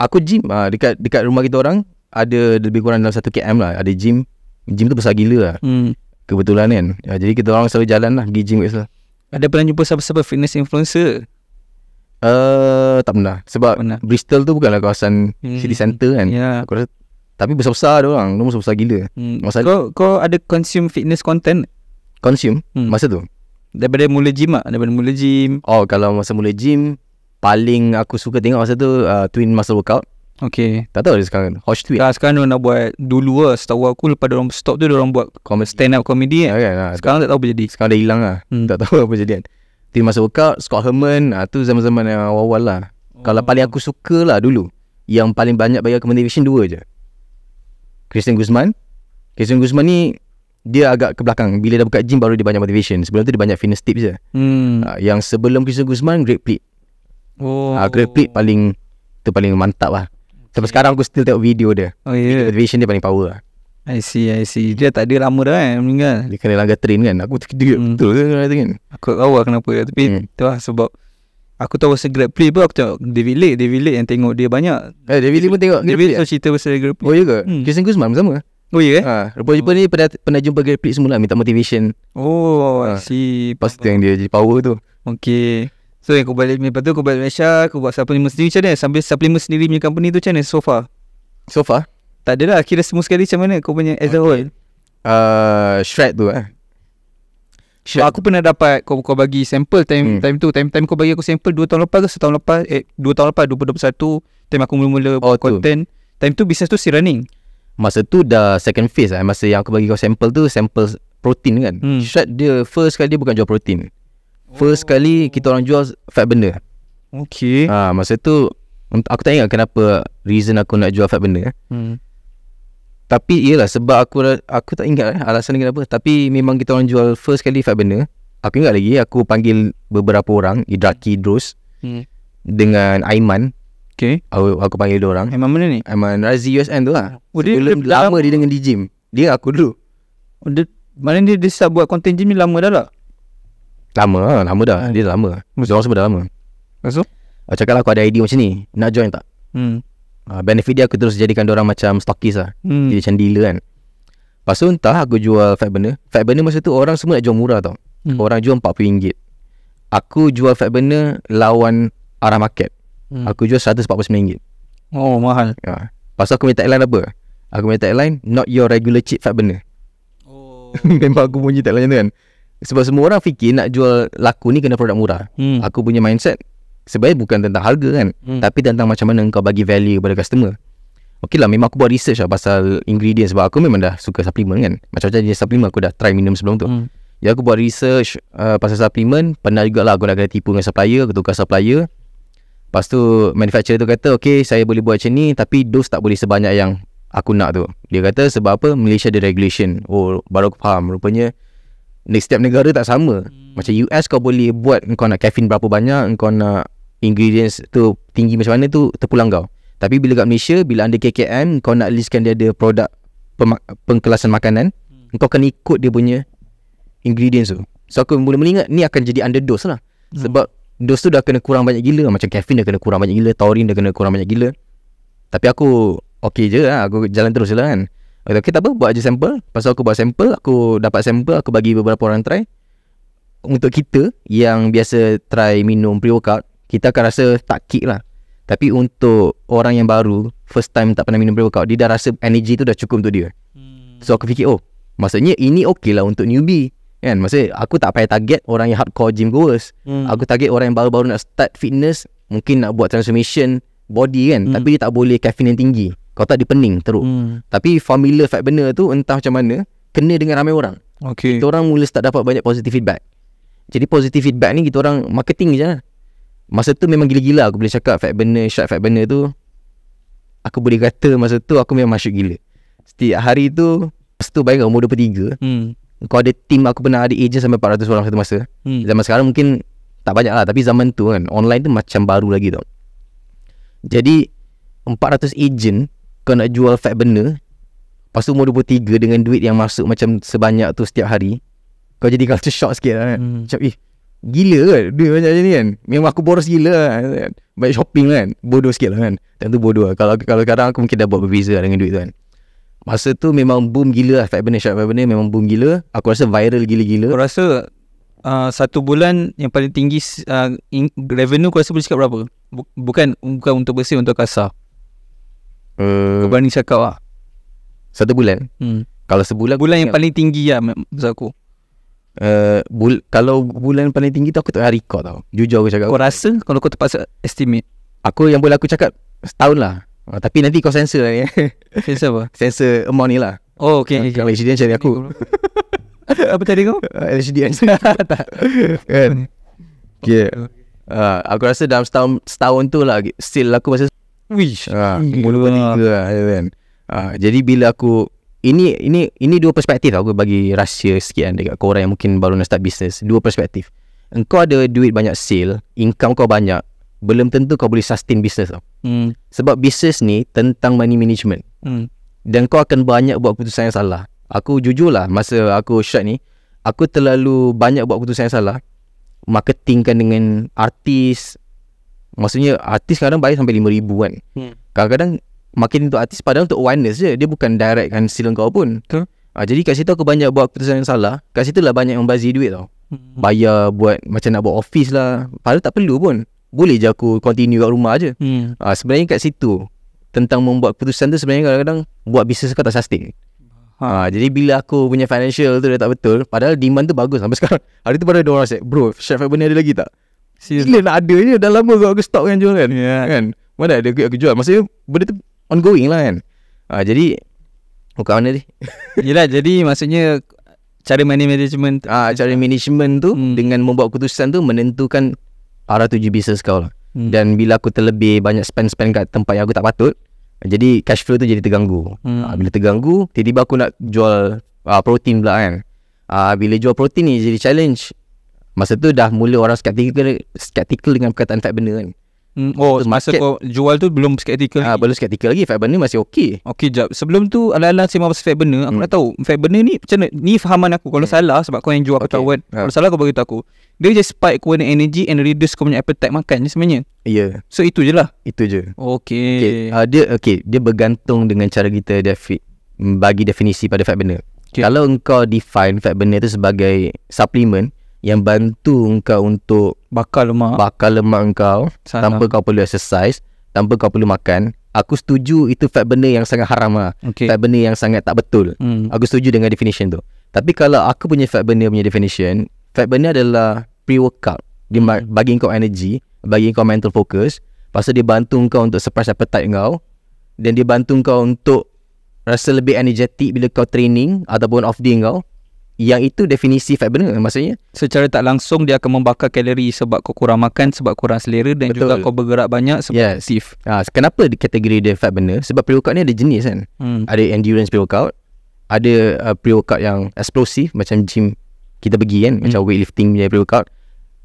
Aku gym ha, dekat, dekat rumah kita orang Ada lebih kurang dalam satu km lah Ada gym Gym tu besar gila lah hmm. Kebetulan kan ya, Jadi kita orang selalu jalan lah Pergi gym kat Ada pernah jumpa siapa-siapa fitness influencer? Eh uh, tak pernah Sebab pernah. Bristol tu bukanlah kawasan hmm. city center kan yeah. Aku rasa tapi besar-besar dia orang. Nombor besar-besar gila. Hmm. Masa kau, kau ada consume fitness content? Consume? Hmm. Masa tu? Daripada mula gym lah Daripada mula gym Oh kalau masa mula gym Paling aku suka tengok masa tu uh, Twin muscle workout Okay Tak tahu dia sekarang Hosh tweet nah, Sekarang dia nak buat Dulu lah setahu aku Lepas dia orang stop tu Dia orang buat stand up comedy kan okay, nah, Sekarang tak, tahu apa jadi Sekarang dah hilang lah hmm. Tak tahu apa jadi kan Twin muscle workout Scott Herman uh, Tu zaman-zaman yang awal-awal lah oh. Kalau paling aku suka lah dulu Yang paling banyak bagi recommendation Dua je Christian Guzman Christian Guzman ni dia agak ke belakang bila dah buka gym baru dia banyak motivation sebelum tu dia banyak fitness tips je hmm. uh, yang sebelum Christian Guzman great plate oh. Uh, great plate paling tu paling mantap lah okay. sekarang aku still tengok video dia oh, yeah. video motivation dia paling power lah I see, I see. Dia tak ada lama dah kan, meninggal. Dia kena langgar train kan. Aku terkejut hmm. betul kan, kata Aku tak tahu lah kenapa. Tapi hmm. tu lah sebab aku tahu pasal grab play pun aku tengok David Lake. David Lake yang tengok dia banyak. Eh, David Lake pun tengok David Lake eh? pun cerita pasal grab play. Oh, juga. Ya ke? Hmm. Jason Guzman sama? Oh ya? Yeah? Ha. Rupa-rupa ni pernah, pernah jumpa Grapeplit semula minta motivation. Oh, ha. si. Lepas tu yang dia jadi power tu. Okay. So yang aku balik lepas tu aku balik Malaysia, aku buat ni. sendiri macam mana? Sambil supplement sendiri punya company tu macam mana so far? So far? Tak adalah, kira semua sekali macam mana kau punya as a whole? Okay. Uh, shred tu eh. Aku pernah dapat kau, kau bagi sample time, hmm. time tu time, time kau bagi aku sample 2 tahun lepas ke 1 eh, tahun lepas Eh 2 tahun lepas 2021 Time aku mula-mula oh, content tu. Time tu business tu still running Masa tu dah second phase lah Masa yang aku bagi kau sampel tu Sampel protein kan hmm. Shred dia First kali dia bukan jual protein First oh. kali kita orang jual Fat benda Okay ha, Masa tu Aku tak ingat kenapa Reason aku nak jual fat benda hmm. Tapi iyalah Sebab aku Aku tak ingat lah Alasan kenapa Tapi memang kita orang jual First kali fat benda Aku ingat lagi Aku panggil beberapa orang Idraki Dros hmm. Dengan Aiman Okay. Aku, aku panggil dia orang. Aiman mana ni? Aiman Razi USN tu lah. Oh, dia, Sebelum dia, lama dia dengan di gym. Dia aku dulu. Oh, dia, mana dia, dia start buat content gym ni lama dah lah. Lama lah. Lama dah. Ha. Dia lama. Maksud? Dia semua dah lama. Maksud? Aku ah, cakap lah aku ada idea macam ni. Nak join tak? Hmm. Uh, benefit dia aku terus jadikan dia orang macam stockist lah. Hmm. Jadi macam dealer kan. Lepas tu entah aku jual fat burner. Fat burner masa tu orang semua nak jual murah tau. Hmm. Orang jual RM40. Aku jual fat burner lawan arah market hmm. Aku jual RM149 Oh mahal ya. Pasal aku punya tagline apa Aku minta tagline Not your regular cheap fat burner oh. Memang aku punya tagline tu kan Sebab semua orang fikir Nak jual laku ni Kena produk murah hmm. Aku punya mindset Sebenarnya bukan tentang harga kan hmm. Tapi tentang macam mana Kau bagi value kepada customer Okey lah memang aku buat research lah Pasal ingredients Sebab aku memang dah suka supplement kan Macam-macam jenis supplement Aku dah try minum sebelum tu hmm. Ya aku buat research uh, Pasal supplement Pernah jugalah aku nak kena tipu dengan supplier Aku tukar supplier Lepas tu manufacturer tu kata Okay saya boleh buat macam ni Tapi dos tak boleh sebanyak yang aku nak tu Dia kata sebab apa Malaysia ada regulation Oh baru aku faham Rupanya di setiap negara tak sama hmm. Macam US kau boleh buat Kau nak caffeine berapa banyak Kau nak ingredients tu tinggi macam mana tu Terpulang kau Tapi bila kat Malaysia Bila anda KKM Kau nak listkan dia ada produk Pengkelasan makanan hmm. Kau kena ikut dia punya Ingredients tu So aku boleh mula Ni akan jadi underdose lah hmm. Sebab dos tu dah kena kurang banyak gila macam caffeine dah kena kurang banyak gila taurin dah kena kurang banyak gila tapi aku okay je lah aku jalan terus je lah kan Okay, tak apa, buat je sampel. Pasal aku buat sampel, aku dapat sampel, aku bagi beberapa orang try. Untuk kita yang biasa try minum pre-workout, kita akan rasa tak kick lah. Tapi untuk orang yang baru, first time tak pernah minum pre-workout, dia dah rasa energy tu dah cukup untuk dia. Hmm. So aku fikir, oh, maksudnya ini okay lah untuk newbie. Kan maksudnya aku tak payah target orang yang hardcore gym goers hmm. Aku target orang yang baru-baru nak start fitness Mungkin nak buat transformation body kan hmm. Tapi dia tak boleh caffeine yang tinggi Kau tak dipening pening teruk hmm. Tapi formula fat burner tu entah macam mana Kena dengan ramai orang okay. Kita orang mula start dapat banyak positive feedback Jadi positive feedback ni kita orang marketing je lah Masa tu memang gila-gila aku boleh cakap fat burner, shot fat burner tu Aku boleh kata masa tu aku memang masuk gila Setiap hari tu Lepas tu bayangkan umur 23 hmm. Kau ada team Aku pernah ada agent Sampai 400 orang satu masa hmm. Zaman sekarang mungkin Tak banyak lah Tapi zaman tu kan Online tu macam baru lagi tau Jadi 400 agent Kau nak jual fat benda Lepas tu umur 23 Dengan duit yang masuk Macam sebanyak tu setiap hari Kau jadi culture shock sikit lah kan hmm. Macam eh Gila ke kan? Duit macam ni kan Memang aku boros gila lah kan? Banyak shopping lah kan Bodoh sikit lah kan Tentu bodoh lah kalau, kalau sekarang aku mungkin dah buat berbeza lah Dengan duit tu kan Masa tu memang boom gila lah Fatburner Shark Fatburner Memang boom gila Aku rasa viral gila-gila Aku rasa uh, Satu bulan Yang paling tinggi uh, in- Revenue aku rasa boleh cakap berapa Bukan Bukan untuk bersih Untuk kasar uh, eh. Aku berani cakap lah Satu bulan hmm. Kalau sebulan Bulan yang paling tinggi lah Maksud aku Uh, bul- kalau bulan paling tinggi tu aku tak nak record tau Jujur aku cakap Kau rasa kalau kau terpaksa estimate Aku yang boleh aku cakap setahun lah Uh, tapi nanti kau sensor lah ni. Sensor apa? sensor amount ni lah. Oh, okay. Uh, okay. Kalau LCD cari aku. apa tadi kau? Uh, LCD answer. tak. kan? Okay. Uh, aku rasa dalam setahun, setahun tu lah, still aku masih Wish. Mula pun tiga lah. Uh, jadi bila aku, ini ini ini dua perspektif aku bagi rahsia sikit kan, dekat orang yang mungkin baru nak start business. Dua perspektif. Engkau ada duit banyak sale, income kau banyak, belum tentu kau boleh sustain bisnes, tau. Hmm. Sebab bisnes ni tentang money management. Hmm. Dan kau akan banyak buat keputusan yang salah. Aku jujur lah masa aku shot ni, aku terlalu banyak buat keputusan yang salah. Marketing kan dengan artis. Maksudnya artis kadang bayar sampai RM5,000 kan. Hmm. Kadang-kadang marketing untuk artis padahal untuk awareness je. Dia bukan direct kan seal kau pun. Hmm. Ah, jadi kat situ aku banyak buat keputusan yang salah. Kat situ lah banyak yang membazir duit tau. Hmm. Bayar buat macam nak buat office lah. Padahal tak perlu pun boleh je aku continue kat rumah je. Hmm. Uh, sebenarnya kat situ tentang membuat keputusan tu sebenarnya kadang-kadang buat bisnes aku tak sustain. Ha. Uh, jadi bila aku punya financial tu dah tak betul, padahal demand tu bagus sampai sekarang. Hari tu pada ada orang say, bro, chef apa ada lagi tak? Gila nak ada je, dah lama kau aku stop kan jual kan. Yeah. kan? Mana ada aku jual, maksudnya benda tu ongoing lah kan. Uh, jadi, bukan mana ni? Yelah, jadi maksudnya cara money management ah cara management tu hmm. dengan membuat keputusan tu menentukan arah tujuh bisnes kau lah. Hmm. Dan bila aku terlebih banyak spend-spend kat tempat yang aku tak patut, jadi cash flow tu jadi terganggu. Hmm. Ah, bila terganggu, tiba-tiba aku nak jual uh, protein pula kan. Uh, bila jual protein ni jadi challenge. Masa tu dah mula orang skeptical, skeptical dengan perkataan fat benda kan. Hmm, oh, so, masa kau jual tu belum skeptikal ah, lagi? Ah, belum skeptikal lagi. Fiber ni masih okey. Okey, jap. Sebelum tu, ala-ala sembang pasal fiber ni, aku hmm. nak tahu. Fiber ni macam mana? Ni fahaman aku. Kalau hmm. salah, sebab kau yang jual, aku okay. tahu kan. Yeah. Kalau salah, kau beritahu aku. Dia just spike kau punya energy and reduce kau punya appetite makan je sebenarnya. Ya. Yeah. So, itu je lah. Itu je. Okey. Okay. Uh, ah, dia okay. dia bergantung dengan cara kita dia bagi definisi pada fiber ni. Okay. Kalau engkau define fiber ni tu sebagai supplement, yang bantu engkau untuk bakar lemak bakar lemak engkau Sana. tanpa kau perlu exercise tanpa kau perlu makan aku setuju itu fat benda yang sangat haram lah okay. fat benda yang sangat tak betul hmm. aku setuju dengan definition tu tapi kalau aku punya fat burner punya definition fat burner adalah pre workout dia hmm. bagi kau energy bagi kau mental focus pasal dia bantu kau untuk suppress appetite engkau, dan dia bantu kau untuk rasa lebih energetic bila kau training ataupun off day engkau. Yang itu definisi fat burner maksudnya. Secara tak langsung dia akan membakar kalori sebab kau kurang makan, sebab kurang selera dan Betul. juga kau bergerak banyak sebab yes. stiff. Ha, ah, kenapa kategori dia fat burner? Sebab pre-workout ni ada jenis kan. Hmm. Ada endurance pre-workout, ada uh, pre-workout yang explosive macam gym kita pergi kan, hmm. macam weightlifting dia pre-workout.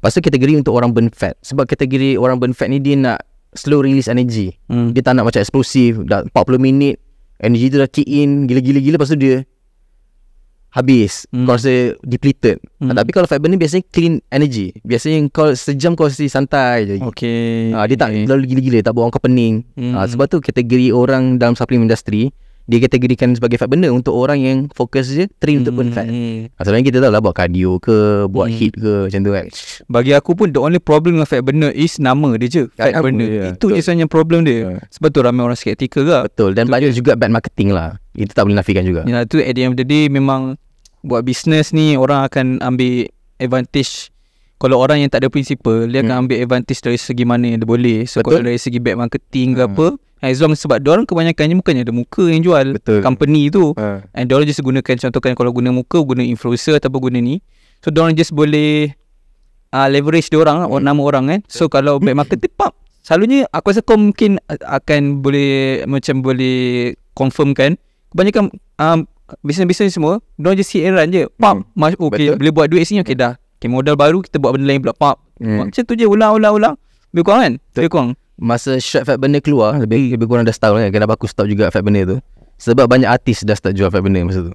Lepas tu kategori untuk orang burn fat. Sebab kategori orang burn fat ni dia nak slow release energy. Hmm. Dia tak nak macam explosive, dah 40 minit, energy tu dah kick in, gila-gila-gila lepas dia habis hmm. Kau rasa depleted hmm. Ah, tapi kalau fiber ni biasanya clean energy Biasanya kau sejam kau rasa santai je okay. Uh, ah, dia okay. tak lalu gila-gila Tak buat kau pening hmm. uh, Sebab tu kategori orang dalam supplement industry Dia kategorikan sebagai fat benda Untuk orang yang fokus je Train hmm. untuk burn fat hmm. Sebenarnya kita tahu lah Buat cardio ke Buat hmm. heat ke Macam tu kan Bagi aku pun The only problem dengan fat benda Is nama dia je ya, Fat benda Itu je sebenarnya problem dia yeah. Sebab tu ramai orang skeptical lah Betul Dan banyak juga bad marketing lah itu tak boleh nafikan juga Ya tu at the end of the day Memang Buat bisnes ni Orang akan ambil Advantage Kalau orang yang tak ada prinsipal Dia akan hmm. ambil advantage Dari segi mana yang dia boleh So Betul? kalau dari segi Back marketing hmm. ke apa ha, As long sebab Diorang kebanyakannya Bukannya ada muka yang jual Betul. Company tu hmm. And diorang just gunakan Contohkan kalau guna muka Guna influencer Atau guna ni So diorang just boleh uh, Leverage diorang hmm. Nama orang kan So kalau back marketing Pop Selalunya aku rasa kau mungkin akan boleh macam boleh confirmkan kebanyakan um, bisnes-bisnes semua don't just hit and run je pam hmm. Mas- okey boleh buat duit sini okey dah okey modal baru kita buat benda lain pula pam hmm. macam tu je ulang ulang ulang lebih kurang kan lebih kurang masa short fat benda keluar lebih lebih kurang dah setahun kan kenapa aku stop juga fat benda tu sebab banyak artis dah start jual fat benda masa tu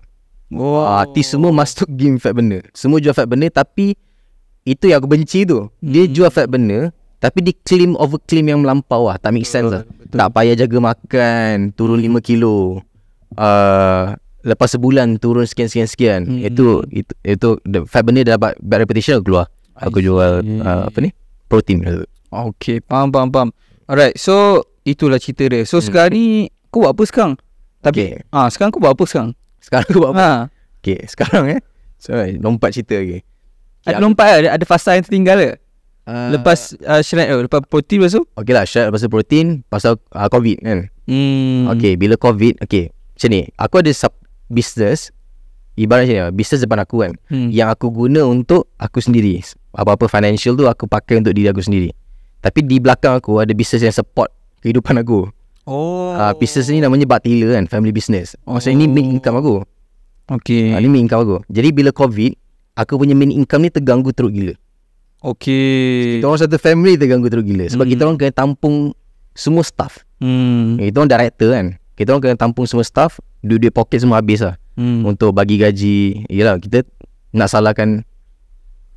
wow. Ah, artis semua masuk game fat benda semua jual fat benda tapi itu yang aku benci tu dia hmm. jual fat benda tapi di claim over claim yang melampau lah. Tak make sense lah. Tak payah jaga makan. Turun 5 kilo. Uh, lepas sebulan turun sekian sekian hmm itu itu itu the fat burner dapat bad reputation keluar aku jual uh, apa ni protein gitu. Okey, pam pam pam. Alright, so itulah cerita dia. So hmm. sekarang ni kau buat apa sekarang? Tapi okay. ah sekarang kau buat apa sekarang? Sekarang kau buat apa? Ha. Okey, sekarang eh. So eh, lompat cerita lagi. Okay. Okay, lompat ada, ada fasa yang tertinggal ke? Uh, lepas uh, shred oh, lepas protein lepas tu? lah shred lepas protein pasal uh, COVID kan. Hmm. Okey, bila COVID, okey. Macam ni Aku ada sub business Ibarat macam ni lah, Business depan aku kan hmm. Yang aku guna untuk Aku sendiri Apa-apa financial tu Aku pakai untuk diri aku sendiri Tapi di belakang aku Ada business yang support Kehidupan aku Oh. Uh, business ni namanya Batila kan Family business oh, So ini main oh. income aku Okay uh, Ini main income aku Jadi bila covid Aku punya main income ni Terganggu teruk gila Okay Kita orang satu family Terganggu teruk gila Sebab mm. kita orang kena tampung Semua staff Hmm. Eh, kita orang director kan kita orang kena tampung semua staff Duit-duit poket semua habis lah hmm. Untuk bagi gaji Yelah kita Nak salahkan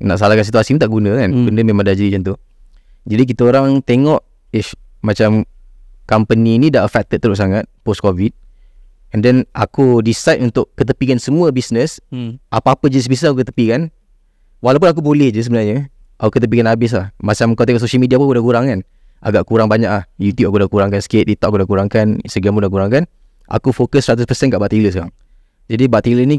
Nak salahkan situasi pun tak guna kan hmm. Benda memang dah jadi macam tu Jadi kita orang tengok Ish Macam Company ni dah affected teruk sangat Post covid And then aku decide untuk ketepikan semua bisnes hmm. Apa-apa jenis bisnes aku ketepikan Walaupun aku boleh je sebenarnya Aku ketepikan habis lah Macam kau tengok social media pun aku dah kurang kan agak kurang banyak ah. YouTube aku dah kurangkan sikit, TikTok aku dah kurangkan, Instagram pun dah kurangkan. Aku fokus 100% kat Batila sekarang. Jadi Batila ni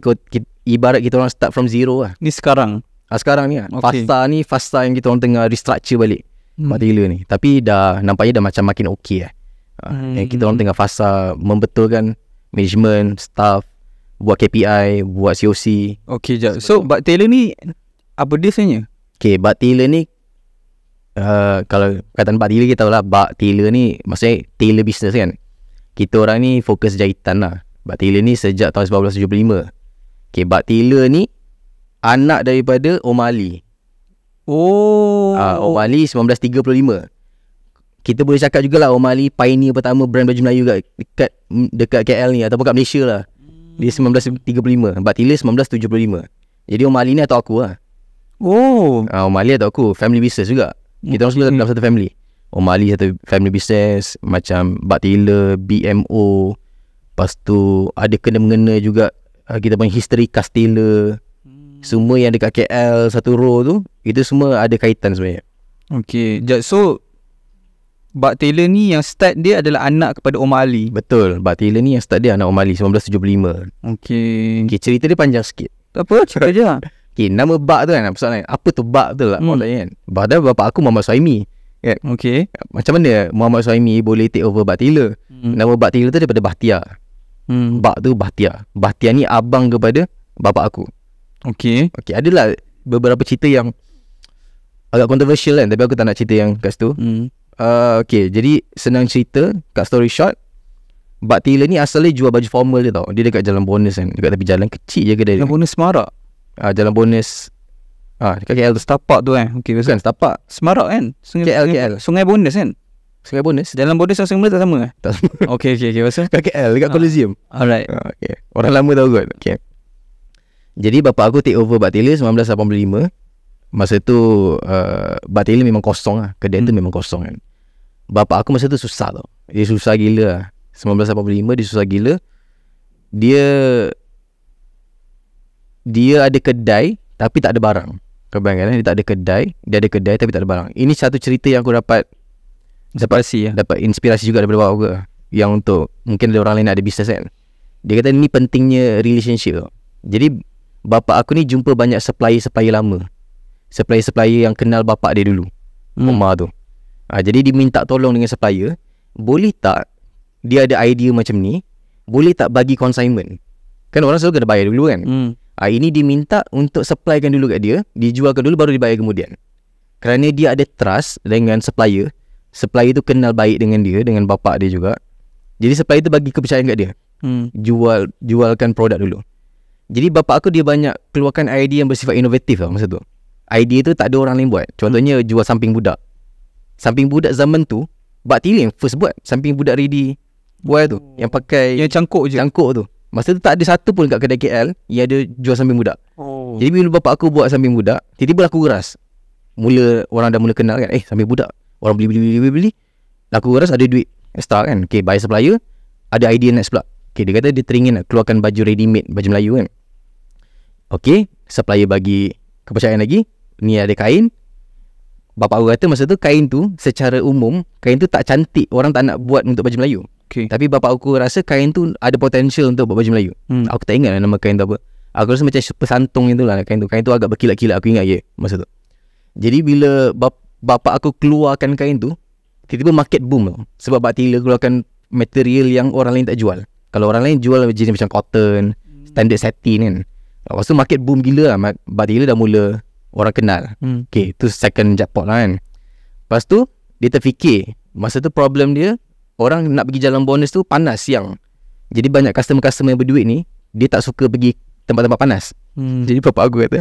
ibarat kita orang start from zero lah. Ni sekarang. Ah sekarang ni ah. Okay. Fasta ni fasta yang kita orang tengah restructure balik. Hmm. Batila ni. Tapi dah nampaknya dah macam makin okey lah. Ah, hmm. Yang kita orang tengah fasa membetulkan management, staff, buat KPI, buat COC. Okay jap. So, Bak ni apa dia sebenarnya? Okey, Bak ni uh, kalau kaitan bak tiler kita lah bak tiler ni maksudnya tailor business kan. Kita orang ni fokus jahitan lah. Bak tiler ni sejak tahun 1975. Okay, bak tiler ni anak daripada Omali. Oh. Uh, Omali 1935. Kita boleh cakap jugalah Omali pioneer pertama brand baju Melayu kat dekat dekat KL ni ataupun kat Malaysia lah. Di 1935, Batilis 1975. Jadi Omali ni atau aku lah. Oh. Ah uh, Omali atau aku, family business juga. Kita masuk dalam satu family Omali satu family business Macam Bak Taylor BMO pastu Ada kena-mengena juga ah, Kita punya history Castilla hmm. Semua yang dekat KL Satu row tu Itu semua ada kaitan sebenarnya Okay So Bak Taylor ni yang start dia adalah anak kepada Omali. Betul Bak Taylor ni yang start dia anak Omali 1975 Okey, okay Cerita dia panjang sikit Tak apa cerita je lah. Okay, nama bak tu kan persoalan. Apa tu bak tu lah hmm. Orang kan Padahal bapak aku Muhammad Suhaimi kan? Okay Macam mana Muhammad Suhaimi Boleh take over bak tiler hmm. Nama bak tiler tu daripada Bahtia hmm. Bak tu Bahtia Bahtia ni abang kepada bapa aku Okay Okay, adalah Beberapa cerita yang Agak controversial kan Tapi aku tak nak cerita yang kat situ hmm. uh, ah, Okay, jadi Senang cerita Kat story short Bak Tila ni asalnya jual baju formal dia tau Dia dekat jalan bonus kan Dekat tepi jalan kecil je kedai Jalan bonus marak uh, Jalan Bonus Ah, dekat KL tu Setapak tu kan eh. Okay Kan setapak Semarak kan Sungai KL, KL. Sungai Bonus kan Sungai Bonus Jalan Bonus dan Sungai Bonus tak sama eh? Tak sama Okay okay okay Masa Dekat KL Dekat ah. Alright ah, okay. Orang lama tau kot Okay Jadi bapa aku take over Bak Taylor 1985 Masa tu uh, Bak Taylor memang kosong lah Kedai hmm. tu memang kosong kan Bapak aku masa tu susah tau Dia susah gila lah 1985 dia susah gila Dia dia ada kedai tapi tak ada barang. Kau bayangkan kan? dia tak ada kedai, dia ada kedai tapi tak ada barang. Ini satu cerita yang aku dapat inspirasi dapat, ya. Dapat inspirasi juga daripada bapak aku yang untuk mungkin ada orang lain ada bisnes kan. Dia kata ni pentingnya relationship. Jadi bapak aku ni jumpa banyak supplier-supplier lama. Supplier-supplier yang kenal bapak dia dulu. Hmm. Mama tu. Ha, jadi dia minta tolong dengan supplier, boleh tak dia ada idea macam ni, boleh tak bagi consignment? Kan orang selalu kena bayar dulu kan? Hmm. Ha, ini diminta untuk supplykan dulu kat dia, dijualkan dulu baru dibayar kemudian. Kerana dia ada trust dengan supplier, supplier tu kenal baik dengan dia, dengan bapak dia juga. Jadi supplier tu bagi kepercayaan kat dia. Hmm. Jual jualkan produk dulu. Jadi bapak aku dia banyak keluarkan idea yang bersifat inovatif lah masa tu. Idea tu tak ada orang lain buat. Contohnya hmm. jual samping budak. Samping budak zaman tu, Bak Tilly yang first buat. Samping budak ready. Buat tu. Yang pakai... Yang cangkuk je. Cangkuk tu. Masa tu tak ada satu pun kat kedai KL Yang ada jual sambil muda oh. Jadi bila bapak aku buat sambil muda Tiba-tiba keras Mula orang dah mula kenal kan Eh sambil muda Orang beli beli beli beli beli Laku keras ada duit Start kan Okay buy supplier Ada idea next pula Okay dia kata dia teringin nak keluarkan baju ready made Baju Melayu kan Okay Supplier bagi kepercayaan lagi Ni ada kain Bapak aku kata masa tu kain tu Secara umum Kain tu tak cantik Orang tak nak buat untuk baju Melayu Okay. Tapi bapa aku rasa kain tu ada potensial untuk buat baju Melayu. Hmm. Aku tak ingat lah nama kain tu apa. Aku rasa macam pesantung itu lah kain tu. Kain tu agak berkilat-kilat aku ingat ya masa tu. Jadi bila bap- bapak aku keluarkan kain tu, tiba-tiba market boom tu. Sebab Bak Tila keluarkan material yang orang lain tak jual. Kalau orang lain jual jenis macam cotton, hmm. standard satin kan. Lepas tu market boom gila lah. Bak Tila dah mula orang kenal. Hmm. Okay, tu second jackpot lah kan. Lepas tu, dia terfikir. Masa tu problem dia, orang nak pergi jalan bonus tu panas siang. Jadi banyak customer-customer yang berduit ni, dia tak suka pergi tempat-tempat panas. Hmm. Jadi bapak aku kata,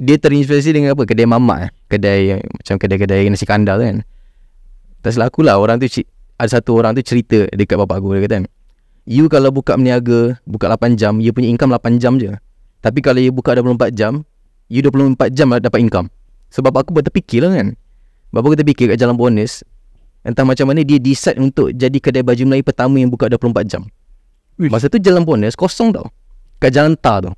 dia terinspirasi dengan apa? Kedai mamak. Eh. Kedai macam kedai-kedai nasi kandar kan. Tak silap akulah orang tu, ada satu orang tu cerita dekat bapak aku. Dia kata, you kalau buka meniaga, buka 8 jam, you punya income 8 jam je. Tapi kalau you buka 24 jam, you 24 jam lah dapat income. Sebab so, aku kan. buat terfikir lah kan. Bapak kita fikir kat jalan bonus, Entah macam mana dia decide untuk jadi kedai baju Melayu pertama yang buka 24 jam. Ui. Masa tu jalan bonus kosong tau. Kat jalan ta tu.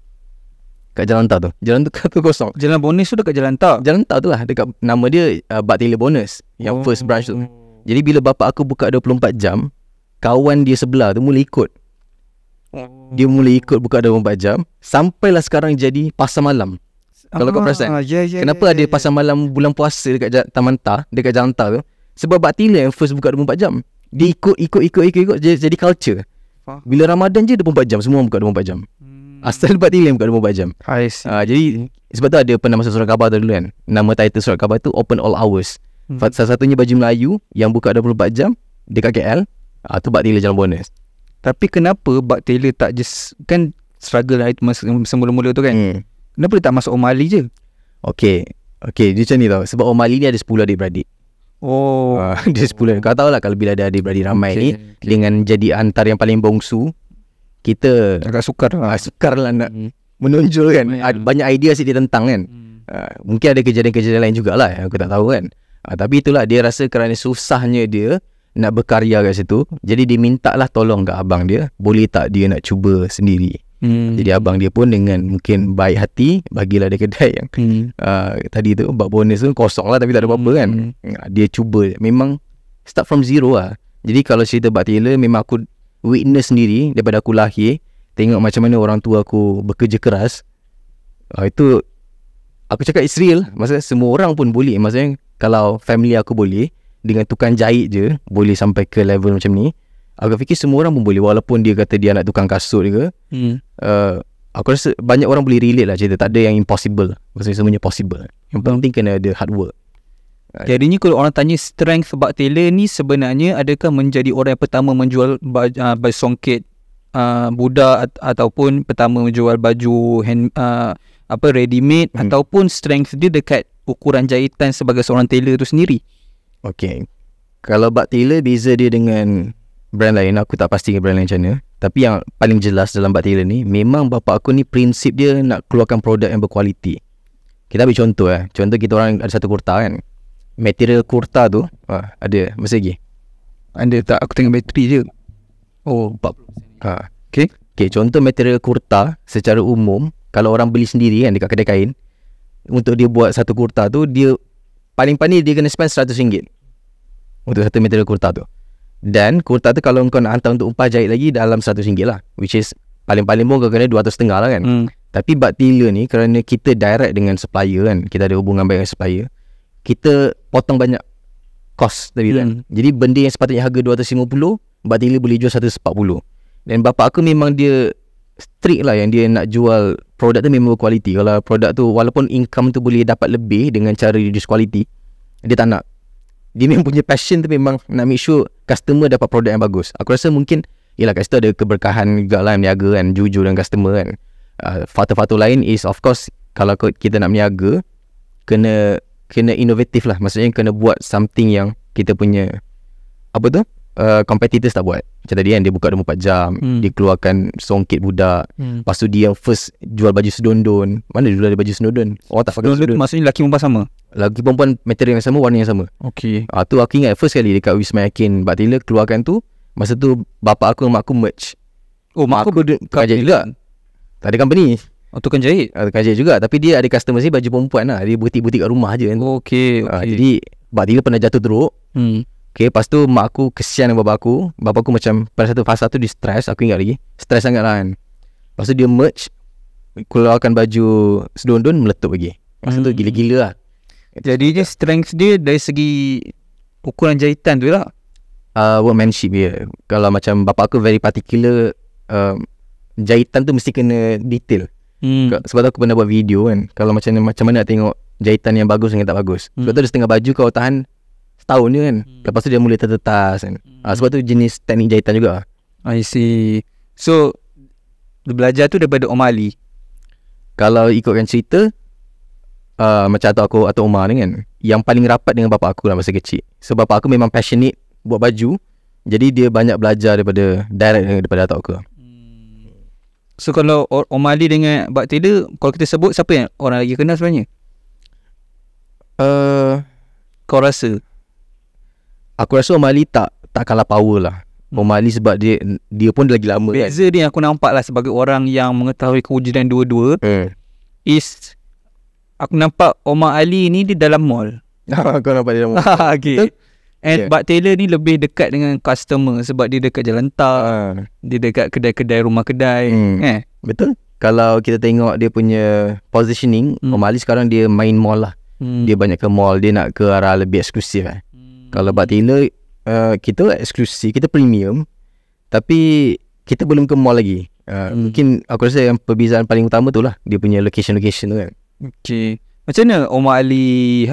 Kat jalan ta tu. Jalan tu kat tu kosong. Jalan bonus tu dekat jalan ta? Jalan ta tu lah. Dekat nama dia uh, Baktila Bonus. Yang oh. first branch tu. Jadi bila bapa aku buka 24 jam, kawan dia sebelah tu mula ikut. Oh. Dia mula ikut buka 24 jam. Sampailah sekarang jadi pasar malam. Ah, Kalau kau ah, perasan. Ah, ya, yeah, yeah, kenapa yeah, yeah, ada yeah, yeah. malam bulan puasa dekat Taman Ta, dekat Jalan Ta tu? Sebab baktila yang first buka 24 jam Dia ikut ikut ikut ikut ikut Jadi, jadi culture Bila Ramadan je 24 jam Semua buka 24 jam hmm. Asal baktila yang buka 24 jam Uh, jadi sebab tu ada pernah masuk surat khabar tu dulu kan Nama title surat khabar tu Open all hours hmm. Salah satunya baju Melayu Yang buka 24 jam Dekat KL uh, ah, Tu baktila jalan bonus Tapi kenapa baktila tak just Kan struggle lah itu masa Semula-mula tu kan hmm. Kenapa dia tak masuk Omali je Okay Okay dia macam ni tau Sebab Omali ni ada 10 adik-beradik Oh, uh, dia sepuluh. Kau tahu lah kalau bila ada adik-beradik ramai okay. ni okay. dengan jadi antar yang paling bongsu, kita agak sukar lah. Uh, sukar lah nak hmm. menonjol kan. Banyak, lah. banyak idea sih dia tentang kan. Hmm. Uh, mungkin ada kejadian-kejadian lain jugalah yang aku tak tahu kan. Uh, tapi itulah dia rasa kerana susahnya dia nak berkarya kat situ. Jadi dia mintalah tolong kat abang dia. Boleh tak dia nak cuba sendiri? Hmm. Jadi abang dia pun dengan mungkin baik hati bagilah dia kedai yang hmm. uh, tadi tu bab bonus tu kosong lah tapi tak ada apa-apa kan. Hmm. Ah, dia cuba memang start from zero lah. Jadi kalau cerita Bak Taylor memang aku witness sendiri daripada aku lahir tengok macam mana orang tua aku bekerja keras. Uh, itu aku cakap it's real. Maksudnya semua orang pun boleh. Maksudnya kalau family aku boleh dengan tukang jahit je boleh sampai ke level macam ni. Aku fikir semua orang pun boleh Walaupun dia kata dia nak tukang kasut ke hmm. uh, Aku rasa banyak orang boleh relate lah cerita Tak ada yang impossible Maksudnya semuanya possible Yang penting kena ada hard work Jadinya kalau orang tanya strength Bak Taylor ni Sebenarnya adakah menjadi orang yang pertama Menjual baju, uh, baju songket uh, budak at- Ataupun pertama menjual baju hand, uh, apa ready made hmm. Ataupun strength dia dekat ukuran jahitan Sebagai seorang tailor tu sendiri Okay Kalau Bak Taylor beza dia dengan brand lain aku tak pasti brand lain macam mana tapi yang paling jelas dalam Bak Taylor ni memang bapa aku ni prinsip dia nak keluarkan produk yang berkualiti kita ambil contoh eh contoh kita orang ada satu kurta kan material kurta tu ah, ada masa lagi ada tak aku tengok bateri je oh 40 ah, okay. okay contoh material kurta secara umum kalau orang beli sendiri kan dekat kedai kain untuk dia buat satu kurta tu dia paling-paling dia kena spend RM100 untuk satu material kurta tu dan kuota tu kalau kau nak hantar untuk umpah jahit lagi dalam satu 100 lah. Which is paling-paling pun kau kena RM200.5 lah kan. Hmm. Tapi bak tiga ni kerana kita direct dengan supplier kan. Kita ada hubungan baik dengan supplier. Kita potong banyak cost tadi kan. hmm. kan. Jadi benda yang sepatutnya harga RM250, bak tiga boleh jual RM140. Dan bapa aku memang dia strict lah yang dia nak jual produk tu memang berkualiti. Kalau produk tu walaupun income tu boleh dapat lebih dengan cara reduce quality, dia tak nak dia memang punya passion tu memang nak make sure customer dapat produk yang bagus. Aku rasa mungkin ialah kat situ ada keberkahan juga lah meniaga kan jujur dengan customer kan. Uh, faktor-faktor lain is of course kalau kita nak meniaga kena kena inovatif lah maksudnya kena buat something yang kita punya apa tu uh, competitors tak buat. Macam tadi kan dia buka 24 jam, hmm. dia keluarkan songkit budak. Hmm. Lepas tu dia first jual baju sedondon. Mana jual ada baju sedondon? Orang tak pakai sedondon. sedondon. Maksudnya lelaki perempuan sama? Lelaki perempuan material yang sama, warna yang sama. Okey. Ah uh, tu aku ingat first kali dekat Wisma Yakin Bak Tila keluarkan tu, masa tu bapa aku dan mak aku merge. Oh mak, mak aku berdua kan juga. Tak ada company. Oh tukang jahit? Uh, tukang jahit juga. Tapi dia ada customer sih baju perempuan lah. Dia butik-butik kat rumah je kan. Okay. Oh, okay. Uh, ah, jadi Bak Tila pernah jatuh teruk. Hmm. Okay, lepas tu mak aku kesian dengan bapa aku. Bapa aku macam pada satu fasa tu dia stress. Aku ingat lagi. Stress sangat lah kan. Lepas tu dia merge. Keluarkan baju sedondon meletup lagi. Masa tu hmm. gila-gila lah. Jadi dia strength dia dari segi ukuran jahitan tu lah. Uh, workmanship dia. Kalau macam bapa aku very particular. Um, jahitan tu mesti kena detail. Hmm. Sebab tu aku pernah buat video kan. Kalau macam, macam mana nak tengok jahitan yang bagus dan yang tak bagus. Sebab hmm. tu ada setengah baju kau tahan setahun je kan hmm. Lepas tu dia mula tertetas kan ah, hmm. uh, Sebab tu jenis teknik jahitan juga I see So Belajar tu daripada Omar Ali Kalau ikutkan cerita uh, Macam atau aku atau Omar ni kan Yang paling rapat dengan bapak aku lah masa kecil So bapak aku memang passionate Buat baju Jadi dia banyak belajar daripada Direct daripada atau aku hmm. So kalau Omar Ali dengan Bak Tidur Kalau kita sebut Siapa yang orang lagi kenal sebenarnya? Uh, Kau rasa? Aku rasa Omali tak tak kalah power lah Omali sebab dia dia pun lagi lama kan. Beza kan. ni aku nampak lah sebagai orang yang mengetahui kewujudan dua-dua eh. Is Aku nampak Omar Ali ni dia dalam mall Aku ah, nampak dia dalam mall okay. And yeah. Bud Taylor ni lebih dekat dengan customer Sebab dia dekat jalan tak uh. Ah. Dia dekat kedai-kedai rumah kedai hmm. eh. Betul Kalau kita tengok dia punya positioning hmm. Omar Ali sekarang dia main mall lah Hmm. Dia banyak ke mall Dia nak ke arah lebih eksklusif eh. hmm. Kalau Bud Taylor uh, Kita eksklusif Kita premium Tapi Kita belum ke mall lagi uh, hmm. Mungkin Aku rasa yang perbezaan paling utama tu lah Dia punya location-location tu kan Okay Macam mana Omar Ali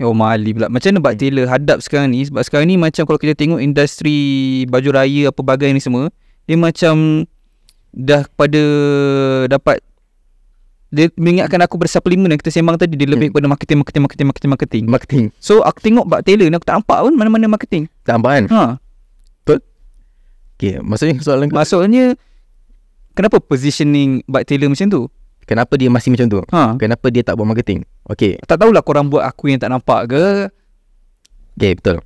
Omar Ali pula Macam mana Bud hmm. Taylor hadap sekarang ni Sebab sekarang ni macam Kalau kita tengok industri Baju raya apa bagai ni semua Dia macam Dah pada Dapat dia mengingatkan aku pada supplement yang kita sembang tadi dia lebih hmm. kepada marketing marketing marketing marketing marketing marketing so aku tengok bak Taylor ni aku tak nampak pun mana-mana marketing tak nampak kan ha betul okey maksudnya soalan maksudnya kenapa positioning bak Taylor macam tu kenapa dia masih macam tu ha. kenapa dia tak buat marketing Okay. tak tahulah kau orang buat aku yang tak nampak ke Okay, betul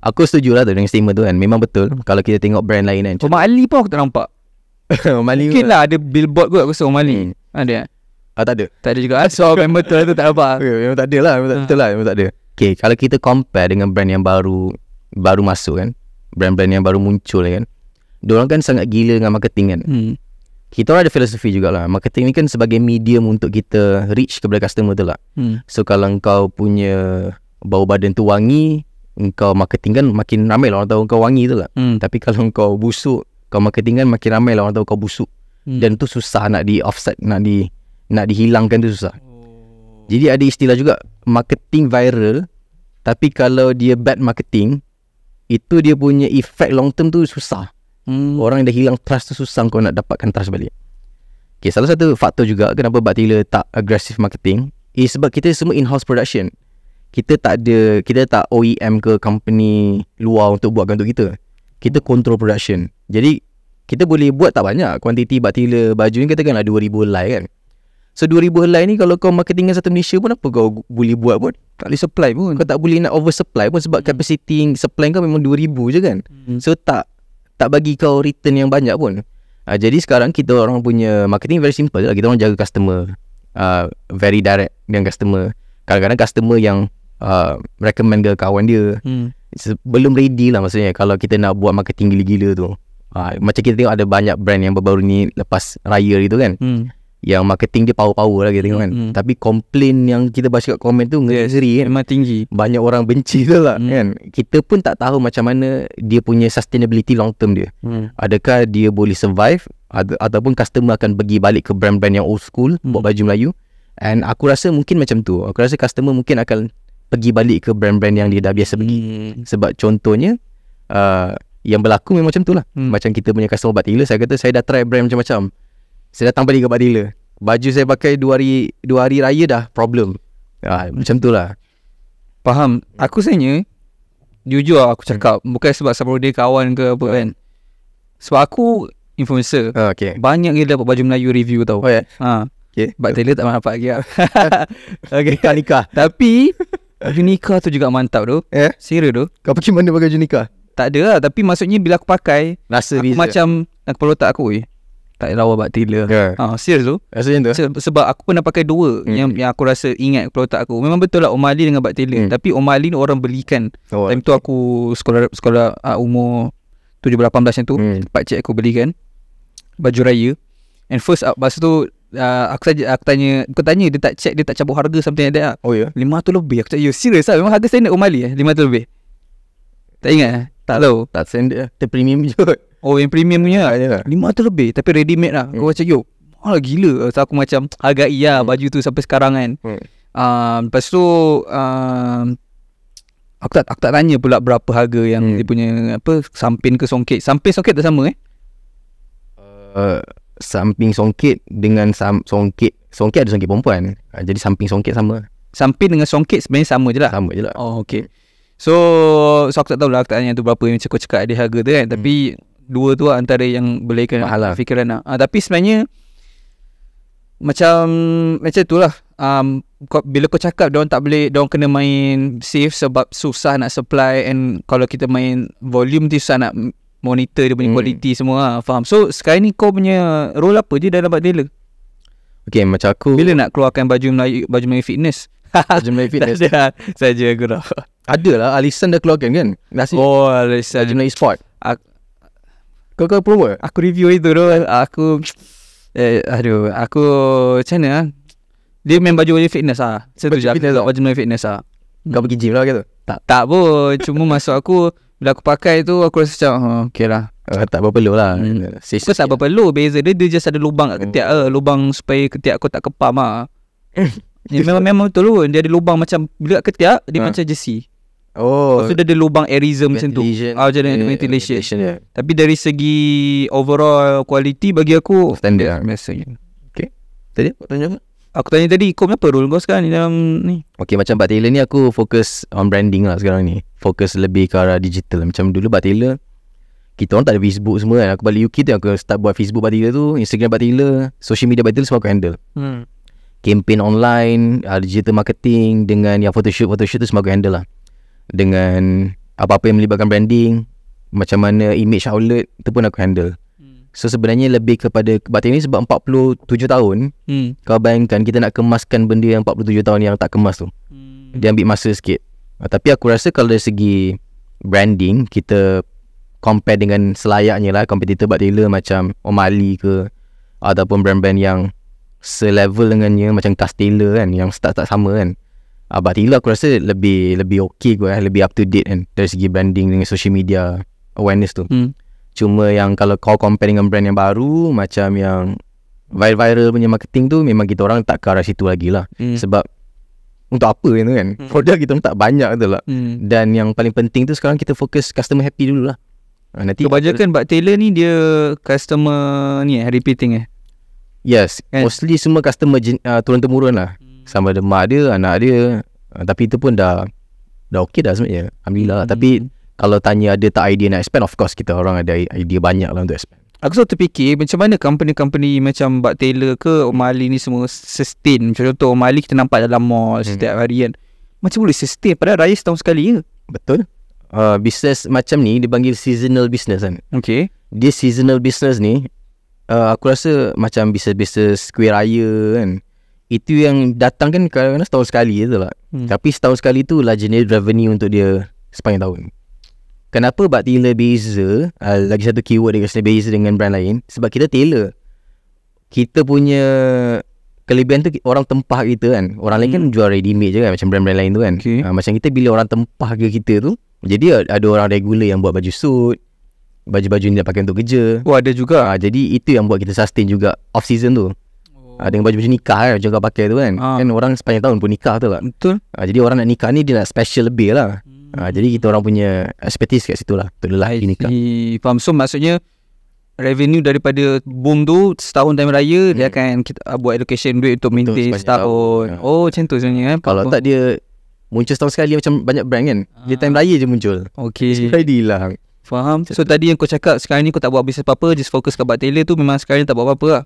Aku setuju lah dengan statement tu kan Memang betul Kalau kita tengok brand lain kan Omali pun aku tak nampak Omali Mungkin lah ada billboard kot Aku rasa Omali hmm. Ada Ah, tak ada. Tak ada juga. So, memang betul lah tu tak apa. Okay, memang tak ada lah. Memang tak, ah. betul lah. Memang tak ada. Okay, kalau kita compare dengan brand yang baru baru masuk kan. Brand-brand yang baru muncul lah kan. Diorang kan sangat gila dengan marketing kan. Hmm. Kita orang ada filosofi jugalah. Marketing ni kan sebagai medium untuk kita reach kepada customer tu lah. Hmm. So, kalau kau punya bau badan tu wangi, kau marketing kan makin ramai lah orang tahu kau wangi tu lah. Hmm. Tapi kalau kau busuk, kau marketing kan makin ramai lah orang tahu kau busuk. Hmm. Dan tu susah nak di offset, nak di nak dihilangkan tu susah. Oh. Jadi ada istilah juga marketing viral tapi kalau dia bad marketing itu dia punya effect long term tu susah. Hmm. Orang yang dah hilang trust tu susah kau nak dapatkan trust balik. Okay, salah satu faktor juga kenapa Batila tak aggressive marketing is sebab kita semua in-house production. Kita tak ada kita tak OEM ke company luar untuk buat untuk kita. Kita hmm. control production. Jadi kita boleh buat tak banyak kuantiti Batila baju ni katakanlah 2000 helai kan. So 2000 helai ni kalau kau marketing dengan satu Malaysia pun apa kau boleh buat pun tak boleh supply pun kau tak boleh nak over supply pun sebab hmm. capacity hmm. supply kau memang 2000 je kan hmm. so tak tak bagi kau return yang banyak pun uh, jadi sekarang kita orang punya marketing very simple je lah kita orang jaga customer uh, very direct dengan customer kadang-kadang customer yang uh, recommend ke kawan dia hmm. belum ready lah maksudnya kalau kita nak buat marketing gila-gila tu uh, macam kita tengok ada banyak brand yang baru-baru ni lepas raya itu kan hmm yang marketing dia power-power lagi tengok kan. Mm. Tapi komplain yang kita baca kat komen tu yes, ngeri kan. Memang tinggi. Banyak orang benci tu lah mm. kan. Kita pun tak tahu macam mana dia punya sustainability long term dia. Mm. Adakah dia boleh survive ada, ataupun customer akan pergi balik ke brand-brand yang old school mm. buat baju Melayu. And aku rasa mungkin macam tu. Aku rasa customer mungkin akan pergi balik ke brand-brand yang dia dah biasa pergi. Mm. Sebab contohnya uh, yang berlaku memang macam tu lah. Mm. Macam kita punya customer buat saya kata saya dah try brand macam-macam. Saya datang balik ke Pak Dealer Baju saya pakai dua hari dua hari raya dah problem ha, Macam tu lah Faham Aku sebenarnya Jujur lah aku cakap hmm. Bukan sebab sebab dia kawan ke apa kan Sebab aku Influencer oh, ah, okay. Banyak gila dapat baju Melayu review tau oh, yeah. ha. Okay. But okay. tak mana dapat lagi okay. Tak nikah Tapi Baju nikah tu juga mantap tu yeah? Serius tu Kau pergi mana pakai baju nikah? Tak ada lah Tapi maksudnya bila aku pakai Rasa aku macam nak perlu tak aku eh tak ada rawa bakti dia. Yeah. Ha, serius tu? Rasa macam tu? Se- sebab aku pernah pakai dua mm. yang yang aku rasa ingat kalau tak aku. Memang betul lah Omali dengan bakti mm. Tapi Omali ni orang belikan. Oh, Time okay. tu aku sekolah sekolah uh, umur 17 18 yang tu. Mm. Pak cik aku belikan baju raya. And first up ah, masa tu Uh, aku saja aku tanya aku tanya dia tak check dia tak cabut harga something like that oh ya yeah. tu lebih aku cakap you serious lah? memang harga standard Omali eh tu lebih tak ingat eh tak tahu tak standard lah. dia premium je Oh yang premium punya lah RM500 lebih Tapi ready made lah hmm. Aku macam yo malah gila so, Aku macam hargai iya lah hmm. baju tu sampai sekarang kan hmm. uh, Lepas tu uh, aku, tak, aku tak tanya pula berapa harga yang hmm. dia punya apa Samping ke songkit Samping songkit tak sama eh uh, Samping songkit dengan sam, songkit Songkit ada songkit perempuan uh, Jadi samping songkit sama Samping dengan songkit sebenarnya sama je lah Sama je lah Oh okay So, so aku tak tahu lah aku tak tanya tu berapa yang cakap-cakap dia harga tu kan hmm. Tapi dua tu lah antara yang boleh kena Mahalah. fikiran lah. Uh, tapi sebenarnya macam macam tu lah. Um, bila kau cakap dia tak boleh dia kena main safe sebab susah nak supply and kalau kita main volume tu susah nak monitor dia punya hmm. quality semua lah. Faham? So sekarang ni kau punya role apa je dalam bak dealer? Okay macam aku Bila nak keluarkan baju Melayu Baju Melayu Fitness Baju Melayu Fitness Tak ada lah. Saja aku dah Ada lah Alisan dah keluarkan kan Nasib Oh Alisan Baju Melayu Sport kau kau promo? Aku review itu tu Aku Eh aduh Aku Macam mana ah? Dia main baju ah. baju fitness lah Saya eh? baju tu fitness, baju main fitness lah hmm. Kau pergi gym lah gitu? Tak Tak pun Cuma masuk aku Bila aku pakai tu Aku rasa macam oh, Okay Uh, lah. oh, tak apa perlu lah hmm. Kau tak apa perlu Beza dia Dia just ada lubang kat ketiak oh. uh, Lubang supaya ketiak kau tak kepam lah Memang memang betul pun Dia ada lubang macam Bila kat ketiak Dia uh. macam jersey Oh. Lepas tu dia ada lubang aerism macam tu. Ah, macam yeah, ventilation. Yeah. Tapi dari segi overall quality bagi aku. Standard lah. Biasa je. Okay. Tadi aku tanya apa? Aku tanya tadi kau kenapa role kau sekarang ni dalam ni? Okay macam Bak Taylor ni aku fokus on branding lah sekarang ni. Fokus lebih ke arah digital. Macam dulu Bak Taylor kita orang tak ada Facebook semua kan. Aku balik UK tu aku start buat Facebook Bak Taylor tu. Instagram Bak Taylor. Social media Bak Taylor semua aku handle. Hmm. Campaign online, ah, digital marketing dengan yang photoshoot-photoshoot tu semua aku handle lah dengan apa-apa yang melibatkan branding macam mana image outlet itu pun aku handle hmm. So sebenarnya lebih kepada Batik ni sebab 47 tahun hmm. Kau bayangkan kita nak kemaskan benda yang 47 tahun yang tak kemas tu hmm. Dia ambil masa sikit uh, Tapi aku rasa kalau dari segi branding Kita compare dengan selayaknya lah Competitor Batik Taylor macam Omali ke Ataupun brand-brand yang selevel dengannya Macam Castella kan yang start tak sama kan Abah Tila aku rasa lebih lebih okey gue eh, lebih up to date kan dari segi branding dengan social media awareness tu. Hmm. Cuma yang kalau kau compare dengan brand yang baru macam yang viral-viral punya marketing tu memang kita orang tak ke arah situ lagi lah. Hmm. Sebab untuk apa kan kan? Hmm. Produk kita tak banyak tu lah. Hmm. Dan yang paling penting tu sekarang kita fokus customer happy dulu lah. Ah, nanti Kebanyakan Bak Taylor ni dia customer ni eh, repeating eh? Yes. And mostly semua customer uh, turun-temurun lah. Hmm sama ada mak dia anak dia ah, tapi itu pun dah dah okey dah sebenarnya alhamdulillah hmm. tapi kalau tanya ada tak idea nak expand of course kita orang ada idea banyak lah untuk expand aku selalu terfikir macam mana company-company macam Bak Taylor ke Omali ni semua sustain macam contoh Omali kita nampak dalam mall hmm. setiap hari kan macam boleh sustain padahal raya setahun sekali ke betul uh, ah, bisnes macam ni dia panggil seasonal business kan Okay. dia seasonal business ni uh, aku rasa macam bisnes-bisnes kuih raya kan itu yang datang kan kadang-kadang setahun sekali je lah. Hmm. Tapi setahun sekali tu lah generate revenue untuk dia sepanjang tahun. Kenapa buat tailor beza, uh, lagi satu keyword dengan kena beza dengan brand lain? Sebab kita tailor. Kita punya kelebihan tu orang tempah kita kan. Orang hmm. lain kan hmm. jual ready made je kan macam brand-brand lain tu kan. Okay. Uh, macam kita bila orang tempah ke kita tu, jadi ada orang regular yang buat baju suit, baju-baju ni dia pakai untuk kerja. Oh ada juga. Uh, jadi itu yang buat kita sustain juga off season tu. Ha, dengan baju-baju nikah kan Macam kau pakai tu kan ha. Kan orang sepanjang tahun pun nikah tu lah Betul ha, Jadi orang nak nikah ni Dia nak special lebih lah ha, Jadi kita orang punya Expertise kat situ lah Untuk lelaki I nikah Faham So maksudnya Revenue daripada boom tu Setahun time raya hmm. Dia akan kita buat education duit Untuk maintain untuk setahun tahun. Oh ya. macam tu sebenarnya kan? Kalau tak dia Muncul setahun sekali Macam banyak brand kan ha. Dia time raya je muncul Okay Sekali lah Faham So, tadi yang kau cakap Sekarang ni kau tak buat bisnes apa-apa Just fokus kat Bak Taylor tu Memang sekarang ni tak buat apa-apa lah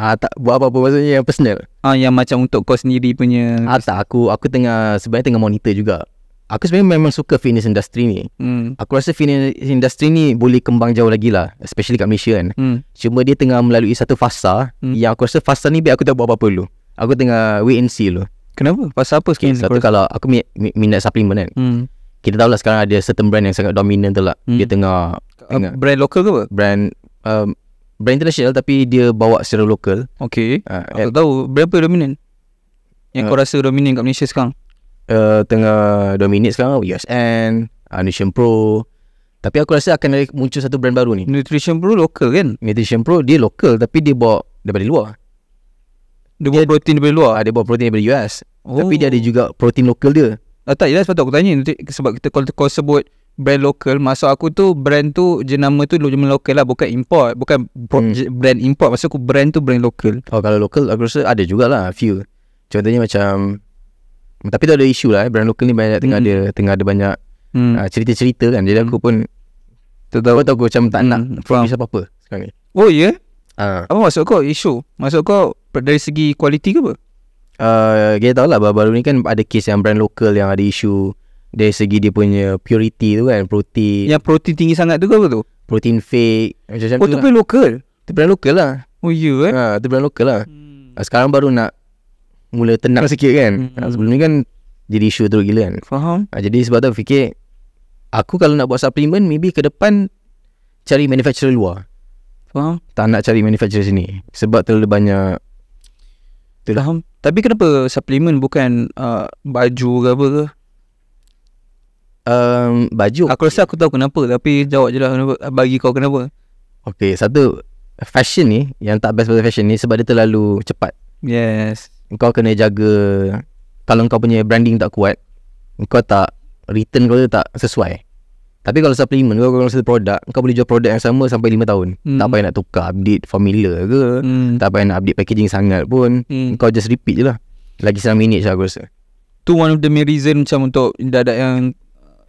Ah tak buat apa-apa maksudnya yang personal. Ah yang macam untuk kau sendiri punya. Ah tak aku aku tengah sebenarnya tengah monitor juga. Aku sebenarnya memang suka fitness industry ni. Hmm. Aku rasa fitness industry ni boleh kembang jauh lagi lah. Especially kat Malaysia kan. Hmm. Cuma dia tengah melalui satu fasa. Hmm. Yang aku rasa fasa ni biar aku tak buat apa-apa dulu. Aku tengah wait and see dulu. Kenapa? Fasa apa sekarang? Okay, satu kursi. kalau aku minat, minat supplement kan. Hmm. Kita tahu lah sekarang ada certain brand yang sangat dominant tu lah. Hmm. Dia tengah, uh, tengah... brand lokal ke apa? Brand... Um, brand international tapi dia bawa secara lokal. Okey. Uh, aku tahu berapa dominan? Yang uh, kau ah. rasa dominan kat Malaysia sekarang? Uh, tengah dominate sekarang USN, uh, Nation Pro. Tapi aku rasa akan muncul satu brand baru ni. Nutrition Pro lokal kan? Nutrition Pro dia lokal tapi dia bawa daripada luar. Dia, bawa protein daripada luar? Uh, dia bawa protein daripada US. Oh. Tapi dia ada oh. juga protein lokal dia. Uh, tak jelas sebab aku tanya sebab kita kalau kau sebut brand lokal Maksud aku tu brand tu jenama tu jenama lokal lah bukan import bukan hmm. brand import maksud aku brand tu brand lokal oh, kalau lokal aku rasa ada jugalah few contohnya macam tapi tu ada isu lah eh. brand lokal ni banyak tengah hmm. ada tengah ada banyak hmm. uh, cerita-cerita kan jadi aku hmm. pun tak tahu aku macam tak nak hmm. from siapa-apa sekarang ni oh ya yeah? Uh. Apa maksud kau isu? Maksud kau dari segi kualiti ke apa? Uh, kita tahu lah baru-baru ni kan ada kes yang brand lokal yang ada isu dari segi dia punya purity tu kan Protein Yang protein tinggi sangat tu ke apa tu? Protein fake macam -macam Oh tu, tu lah. brand local? Tu brand local lah Oh ya yeah, eh? Ha, tu brand local lah hmm. Ah, sekarang baru nak Mula tenang sikit kan hmm. Ah, sebelum ni kan Jadi isu teruk gila kan Faham ha, Jadi sebab tu fikir Aku kalau nak buat supplement Maybe ke depan Cari manufacturer luar Faham Tak nak cari manufacturer sini Sebab terlalu banyak Faham Tapi kenapa supplement bukan uh, Baju ke apa ke um, baju. Aku rasa aku tahu kenapa tapi jawab je lah bagi kau kenapa. Okay satu fashion ni yang tak best pada fashion ni sebab dia terlalu cepat. Yes. Kau kena jaga kalau kau punya branding tak kuat kau tak return kau tu tak sesuai. Tapi kalau supplement kau kalau satu produk kau boleh jual produk yang sama sampai 5 tahun. Mm. Tak hmm. payah nak tukar update formula ke, mm. tak payah nak update packaging sangat pun. Mm. Kau just repeat je lah Lagi 9 minit je aku rasa. Tu one of the main reason macam untuk dadak yang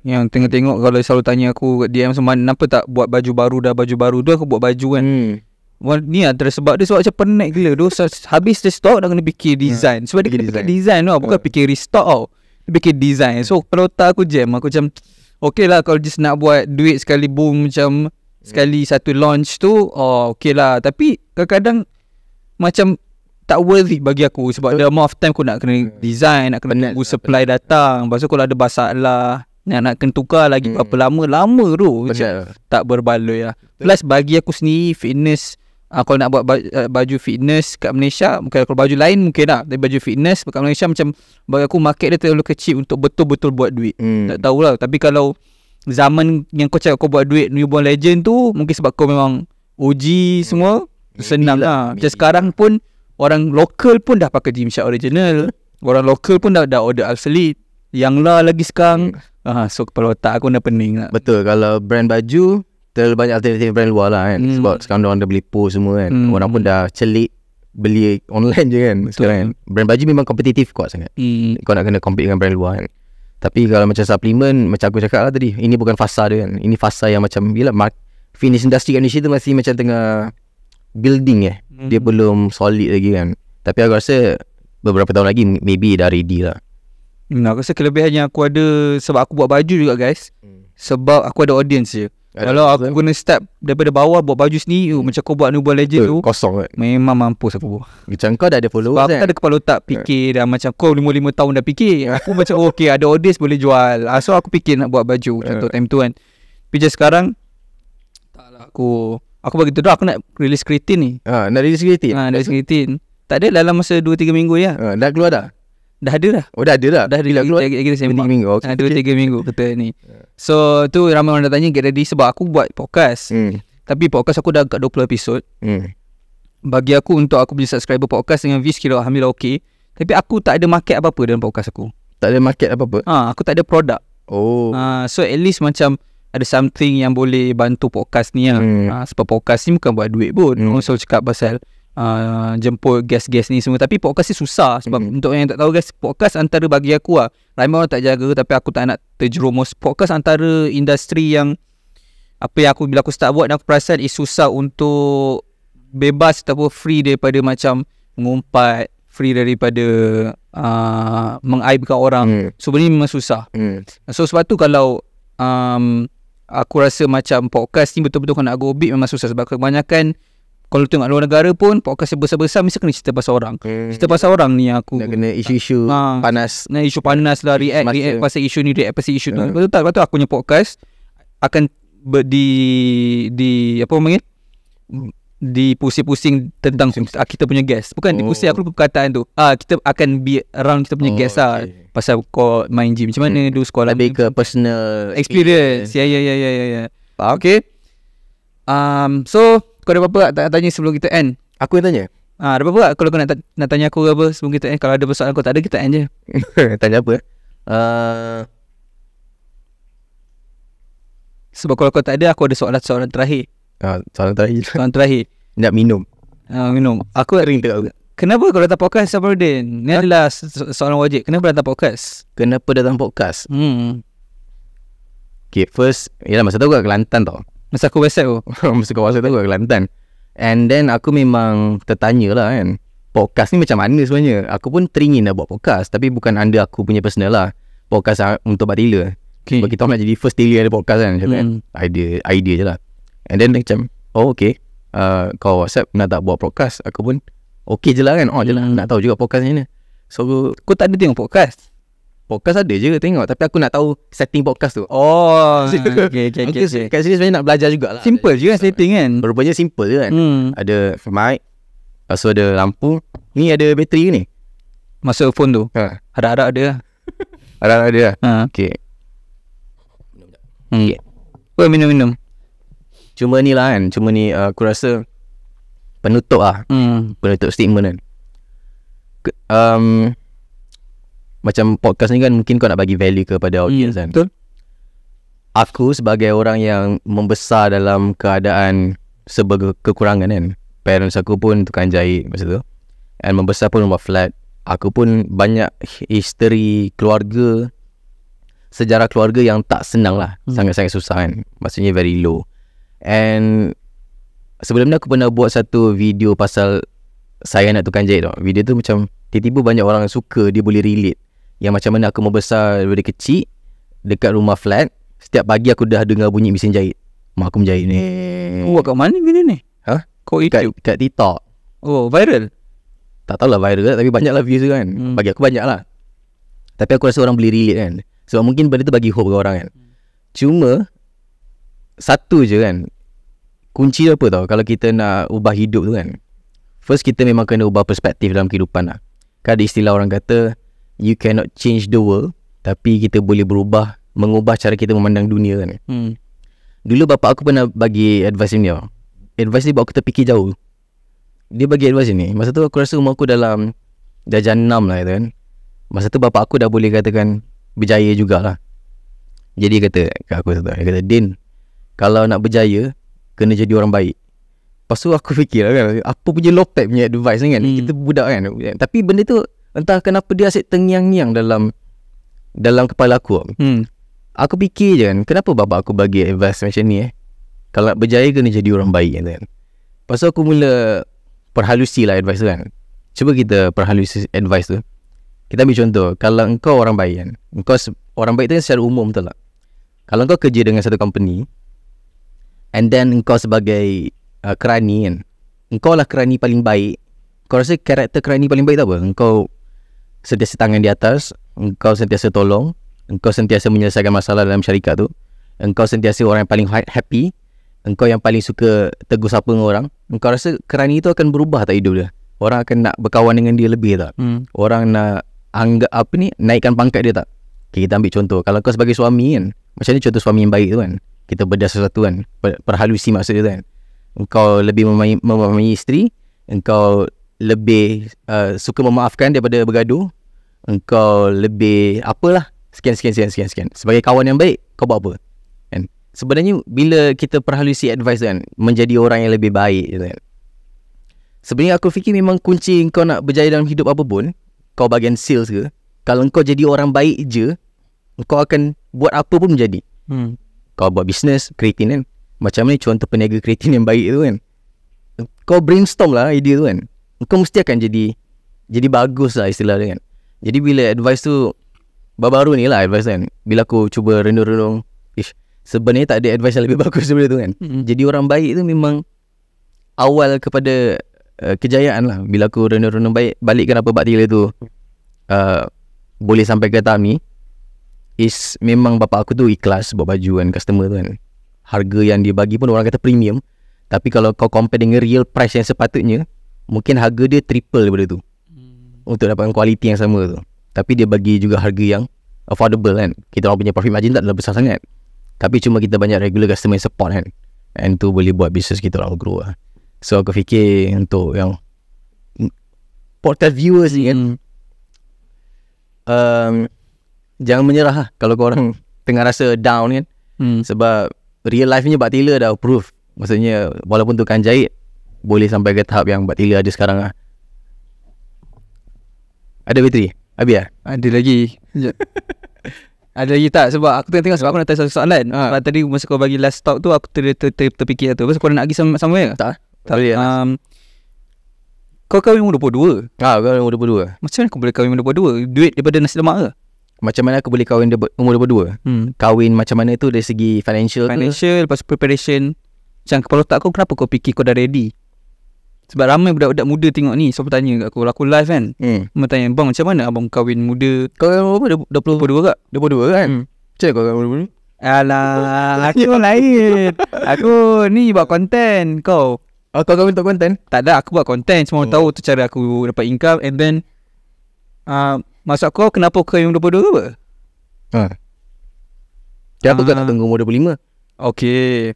yang tengok tengok kalau dia selalu tanya aku DM semua kenapa tak buat baju baru dah baju baru tu aku buat baju kan. Hmm. Well, ni antara lah sebab dia sebab macam penat gila tu habis dia stock dah hmm. kena fikir design. Sebab dia kena fikir design tu bukan hmm. fikir restock tau. Dia fikir design. So kalau tak aku jam aku macam Okay lah kalau just nak buat duit sekali boom macam hmm. Sekali satu launch tu oh, Okay lah Tapi kadang-kadang Macam tak worth bagi aku Sebab the amount of time aku nak kena design Nak kena tunggu lah, supply datang Lepas tu kalau ada basah lah yang nak kena tukar lagi hmm. berapa lama Lama tu Tak berbaloi lah Plus bagi aku sendiri fitness uh, Kalau nak buat eh, baju fitness kat Malaysia Mungkin kalau baju lain mungkin tak lah. Tapi baju fitness kat Malaysia macam Bagi aku market dia terlalu kecil untuk betul-betul buat duit hmm. Tak tahulah Tapi kalau zaman yang kau cakap kau buat duit new born Legend tu Mungkin sebab kau memang OG semua hmm. Senang lah, lah Macam sekarang pun Orang lokal pun dah pakai Gymshark original Orang lokal pun dah, dah order Alphalete yang lah lagi sekarang hmm. ha, So kepala otak aku dah pening lah Betul Kalau brand baju Terlalu banyak alternatif brand luar lah kan hmm. Sebab sekarang orang dah beli po semua kan hmm. Orang pun dah celik Beli online je kan Betul. Sekarang kan Brand baju memang kompetitif kuat sangat hmm. Kau nak kena compete dengan brand luar kan Tapi kalau macam supplement Macam aku cakap lah tadi Ini bukan fasa dia kan Ini fasa yang macam Yelah mark, Finish industry kat Malaysia tu Masih macam tengah Building eh hmm. Dia belum solid lagi kan Tapi aku rasa Beberapa tahun lagi Maybe dah ready lah Hmm, aku rasa kelebihan yang aku ada sebab aku buat baju juga guys. Hmm. Sebab aku ada audience je. Kalau aku same. Eh? guna step daripada bawah buat baju sendiri oh, hmm. macam kau buat Nubal Legend tu. Kosong kan? Memang mampus aku. Macam kau dah ada followers sebab Aku eh? tak ada kepala otak fikir dan macam kau lima lima tahun dah fikir. Aku macam oh, okey ada audience boleh jual. Ah, so aku fikir nak buat baju contoh time tu kan. Tapi just sekarang taklah aku aku bagi tu aku nak release kreatin ni. Ha, nak release kreatin. Ha, ah, nak release kreatin. Tak ada dalam masa 2 3 minggu ya. Ha, dah keluar dah. Dah ada dah Oh dah ada dah Dah ada lagi keluar Lagi saya Dua minggu okay. Dua ah, tiga minggu Kata ni So tu ramai orang dah tanya Get ready Sebab aku buat podcast hmm. Tapi podcast aku dah Dekat 20 episod hmm. Bagi aku Untuk aku punya subscriber podcast Dengan Viz Kira Alhamdulillah okay Tapi aku tak ada market Apa-apa dalam podcast aku Tak ada market apa-apa ha, Aku tak ada produk Oh. Ha, so at least macam ada something yang boleh bantu podcast ni lah. Hmm. Ha, sebab podcast ni bukan buat duit pun. Hmm. Orang selalu cakap pasal uh, jemput gas guest ni semua Tapi podcast ni susah Sebab mm-hmm. untuk yang tak tahu guys Podcast antara bagi aku lah Ramai orang tak jaga Tapi aku tak nak terjerumus Podcast antara industri yang Apa yang aku bila aku start buat Dan aku perasan is susah untuk Bebas ataupun free daripada macam Mengumpat Free daripada uh, Mengaibkan orang mm. So benda ni memang susah mm. So sebab tu kalau um, Aku rasa macam podcast ni betul-betul kau nak go big memang susah sebab kebanyakan kalau tengok luar negara pun podcast yang besar-besar mesti kena cerita pasal orang. Hmm. Cerita pasal orang ni aku. Nak kena isu-isu ha. panas. Nak isu panas lah react Masa. pasal isu ni react pasal isu tu. Hmm. Betul tak? Betul aku punya podcast akan ber, di di apa panggil? Di pusing-pusing tentang pusing-pusing. Ah, kita punya guest. Bukan oh. di pusing oh. aku lupa perkataan tu. Ah kita akan be around kita punya oh, guest lah. Pasal kau main gym. Macam mana hmm. dulu sekolah? Lebih ke personal experience. Ya ya ya ya ya. ya. Okay. Um, so, kau ada apa-apa nak tanya sebelum kita end? Aku yang tanya? Ha, ada apa-apa tak kalau kau nak, ta- nak tanya aku apa sebelum kita end? Kalau ada persoalan kau tak ada, kita end je. tanya apa? Uh... Sebab kalau kau tak ada, aku ada soalan-soalan terakhir. Ha, soalan terakhir. Soalan terakhir. nak minum. Ha, minum. Aku ring tengok aku. Kenapa kau datang podcast Sam Rudin? Ini adalah so- soalan wajib. Kenapa datang podcast? Kenapa datang podcast? Hmm. Okay, first. Yalah, masa tu aku kat Kelantan tau. Masa aku WhatsApp tu oh, Masa kau WhatsApp tu aku kat Kelantan And then aku memang tertanya lah kan Podcast ni macam mana sebenarnya Aku pun teringin nak buat podcast Tapi bukan under aku punya personal lah Podcast ah, untuk Pak Taylor okay. Sebab kita nak jadi first Taylor ada podcast kan, mm. kan? Idea, idea je lah And then like, macam Oh okay uh, Kau WhatsApp nak tak buat podcast Aku pun Okay je lah kan Oh je lah mm. Nak tahu juga podcast ni So aku, aku tak ada tengok podcast podcast ada je tengok tapi aku nak tahu setting podcast tu. Oh, okey okey okey. Okay, okay. Kat sini sebenarnya nak belajar jugalah. Simple je kan setting kan. Rupanya simple je kan. Hmm. Ada mic, lepas ada lampu. Ni ada bateri ni? Masuk phone tu. Ha. Harap-harap ada lah. Harap-harap ada lah. Ha. Okey. Hmm. Okay. Oh, minum-minum. Cuma ni lah kan. Cuma ni uh, aku rasa penutup lah. Hmm. Penutup statement kan. Um, macam podcast ni kan Mungkin kau nak bagi value Kepada audience yeah, hmm, kan Betul Aku sebagai orang yang Membesar dalam keadaan Sebagai kekurangan kan Parents aku pun Tukang jahit Masa tu And membesar pun rumah flat Aku pun banyak History Keluarga Sejarah keluarga yang tak senang lah hmm. Sangat-sangat susah kan Maksudnya very low And Sebelum ni aku pernah buat satu video pasal Saya nak tukang jahit tau Video tu macam Tiba-tiba banyak orang suka Dia boleh relate yang macam mana aku membesar dari kecil Dekat rumah flat Setiap pagi aku dah dengar bunyi mesin jahit Mak aku menjahit ni Oh kat mana benda ni? Ha? Kau YouTube? Kat, kat TikTok Oh viral? Tak tahulah viral lah, tapi banyak lah views kan hmm. Bagi aku banyak lah Tapi aku rasa orang beli relate kan Sebab mungkin benda tu bagi hope ke orang kan Cuma Satu je kan Kunci apa tau Kalau kita nak ubah hidup tu kan First kita memang kena ubah perspektif dalam kehidupan lah Kan istilah orang kata you cannot change the world tapi kita boleh berubah mengubah cara kita memandang dunia kan hmm. dulu bapak aku pernah bagi advice ni advice ni buat aku terfikir jauh dia bagi advice ni masa tu aku rasa umur aku dalam jajan enam lah kan masa tu bapak aku dah boleh katakan berjaya jugalah jadi dia kata kat aku satu dia kata Din kalau nak berjaya kena jadi orang baik Lepas tu aku fikir kan Apa punya lopet punya advice ni kan hmm. Kita budak kan Tapi benda tu Entah kenapa dia asyik tengiang-ngiang dalam dalam kepala aku. Hmm. Aku fikir je kan, kenapa bapak aku bagi advice macam ni eh? Kalau nak berjaya kena jadi orang baik kan. kan? Pasal aku mula perhalusi lah advice tu kan. Cuba kita perhalusi advice tu. Kita ambil contoh, kalau engkau orang baik kan. Engkau orang baik tu kan secara umum betul tak? Kalau engkau kerja dengan satu company and then engkau sebagai uh, kerani kan. Engkau lah kerani paling baik. Kau rasa karakter kerani paling baik tak apa? Engkau sentiasa tangan di atas, engkau sentiasa tolong, engkau sentiasa menyelesaikan masalah dalam syarikat tu, engkau sentiasa orang yang paling ha- happy, engkau yang paling suka tegur sapa dengan orang, engkau rasa kerani itu akan berubah tak hidup dia? Orang akan nak berkawan dengan dia lebih tak? Hmm. Orang nak anggap apa ni, naikkan pangkat dia tak? Okay, kita ambil contoh, kalau kau sebagai suami kan, macam ni contoh suami yang baik tu kan, kita bedah sesuatu kan, perhalusi maksud dia tu kan, engkau lebih memahami, memahami isteri, engkau lebih uh, suka memaafkan daripada bergaduh engkau lebih apalah sekian sekian sekian sekian sekian sebagai kawan yang baik kau buat apa kan sebenarnya bila kita perhalusi advice kan menjadi orang yang lebih baik kan sebenarnya aku fikir memang kunci engkau nak berjaya dalam hidup apa pun kau bagian sales ke kalau engkau jadi orang baik je kau akan buat apa pun menjadi hmm. kau buat bisnes kreatin kan macam ni contoh peniaga kreatif yang baik tu kan kau brainstorm lah idea tu kan kau mesti akan jadi Jadi bagus lah istilah dia kan Jadi bila advice tu Baru-baru ni lah advice kan Bila aku cuba renung-renung Sebenarnya tak ada advice yang lebih bagus daripada tu kan mm-hmm. Jadi orang baik tu memang Awal kepada uh, Kejayaan lah Bila aku renung-renung baik Balik kenapa Pak dia tu uh, Boleh sampai ke tami Is Memang bapa aku tu ikhlas Buat baju kan customer tu kan Harga yang dia bagi pun orang kata premium Tapi kalau kau compare dengan real price yang sepatutnya Mungkin harga dia triple daripada tu hmm. Untuk dapatkan kualiti yang sama tu Tapi dia bagi juga harga yang Affordable kan Kita orang punya profit margin tak adalah besar sangat Tapi cuma kita banyak regular customer yang support kan And tu boleh buat bisnes kita orang grow lah So aku fikir untuk yang Portal viewers ni kan hmm. um, Jangan menyerah lah Kalau korang tengah rasa down kan hmm. Sebab real life ni Bak Taylor dah approve Maksudnya walaupun tu kan jahit boleh sampai ke tahap yang bakteria ada sekarang ah. Ada bateri? Habis lah? Ada lagi. ada lagi tak sebab aku tengah tengok sebab aku nak tanya soalan. Ha. tadi masa kau bagi last talk tu aku ter ter ter terfikir tu. Sebab kau nak pergi sama sama ke? Ya? Tak. Tak boleh. Um, kau kahwin umur 22. Ah, kau kahwin umur 22. Macam mana kau boleh kahwin umur 22? Duit daripada nasi lemak ke? Macam mana aku boleh kahwin umur 22? Hmm. Kahwin macam mana tu dari segi financial, financial ke? Financial, lepas preparation. Macam kepala otak kau, kenapa kau fikir kau dah ready? Sebab ramai budak-budak muda tengok ni So bertanya kat aku Aku live kan hmm. Mereka tanya Bang macam mana abang kahwin muda Kau kahwin berapa? 22, 22 kak 22 kan hmm. Macam mana kau kahwin muda-muda? Alah Aku lain Aku ni buat konten kau Oh, kau kahwin untuk konten? Tak ada, aku buat konten. Semua oh. tahu tu cara aku dapat income. And then, uh, ah, masa kau kenapa kau yang 22 apa? Ha. Dia uh. aku tak tunggu umur 25. Okay.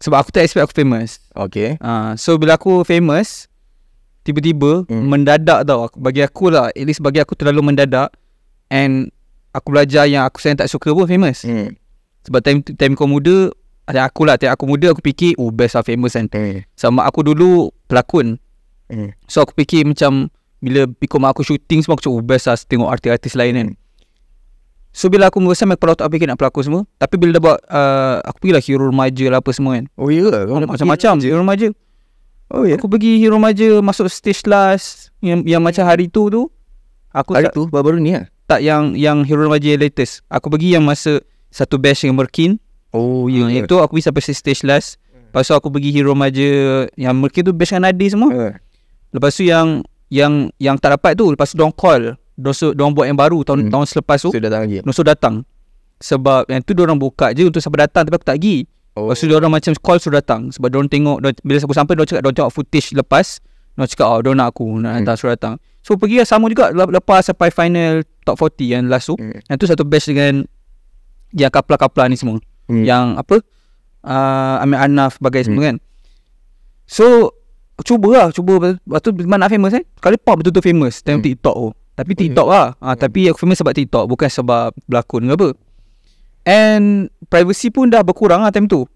Sebab aku tak expect aku famous Okay uh, ah, So bila aku famous Tiba-tiba mm. Mendadak tau Bagi aku lah At least bagi aku terlalu mendadak And Aku belajar yang aku sayang tak suka pun famous mm. Sebab time, time kau muda Ada aku lah Time aku muda aku fikir Oh best lah famous kan mm. Sama aku dulu Pelakon mm. So aku fikir macam Bila pikul mak aku syuting semua Aku cakap oh best lah Tengok artis-artis lain kan mm. So bila aku merasa Mac Pro tak fikir nak pelakon semua Tapi bila dah buat uh, Aku pergilah hero remaja lah apa semua kan Oh iya yeah. Macam-macam hero remaja Oh iya yeah. Aku pergi hero remaja Masuk stage last Yang, yang macam hari tu tu aku Hari tak, tu baru-baru ni lah Tak yang yang hero remaja yang latest Aku pergi yang masa Satu bash yang Merkin Oh iya yeah, uh, ya. yeah. Itu aku pergi sampai stage last Lepas tu aku pergi hero remaja Yang Merkin tu bash dengan Adi semua yeah. Lepas tu yang Yang yang tak dapat tu Lepas tu don't call dosa orang buat yang baru tahun hmm. tahun selepas tu. Dosa datang lagi. Dosa datang. Sebab yang tu orang buka je untuk siapa datang tapi aku tak pergi. Oh. Lepas tu orang macam call suruh datang sebab orang tengok diorang, bila aku sampai orang cakap orang tengok footage lepas. Orang cakap oh orang nak aku nak hmm. suruh datang. So pergi lah sama juga lepas sampai final top 40 yang last tu. Hmm. Yang tu satu best dengan yang kapla-kapla ni semua. Hmm. Yang apa? Uh, Amir Anaf bagai hmm. semua kan. So cuba lah, cuba lepas tu mana famous eh. Kali pop betul-betul famous time hmm. TikTok Oh. Tapi TikTok lah ha, yeah. Tapi aku famous sebab TikTok Bukan sebab berlakon ke apa And privacy pun dah berkurang lah time tu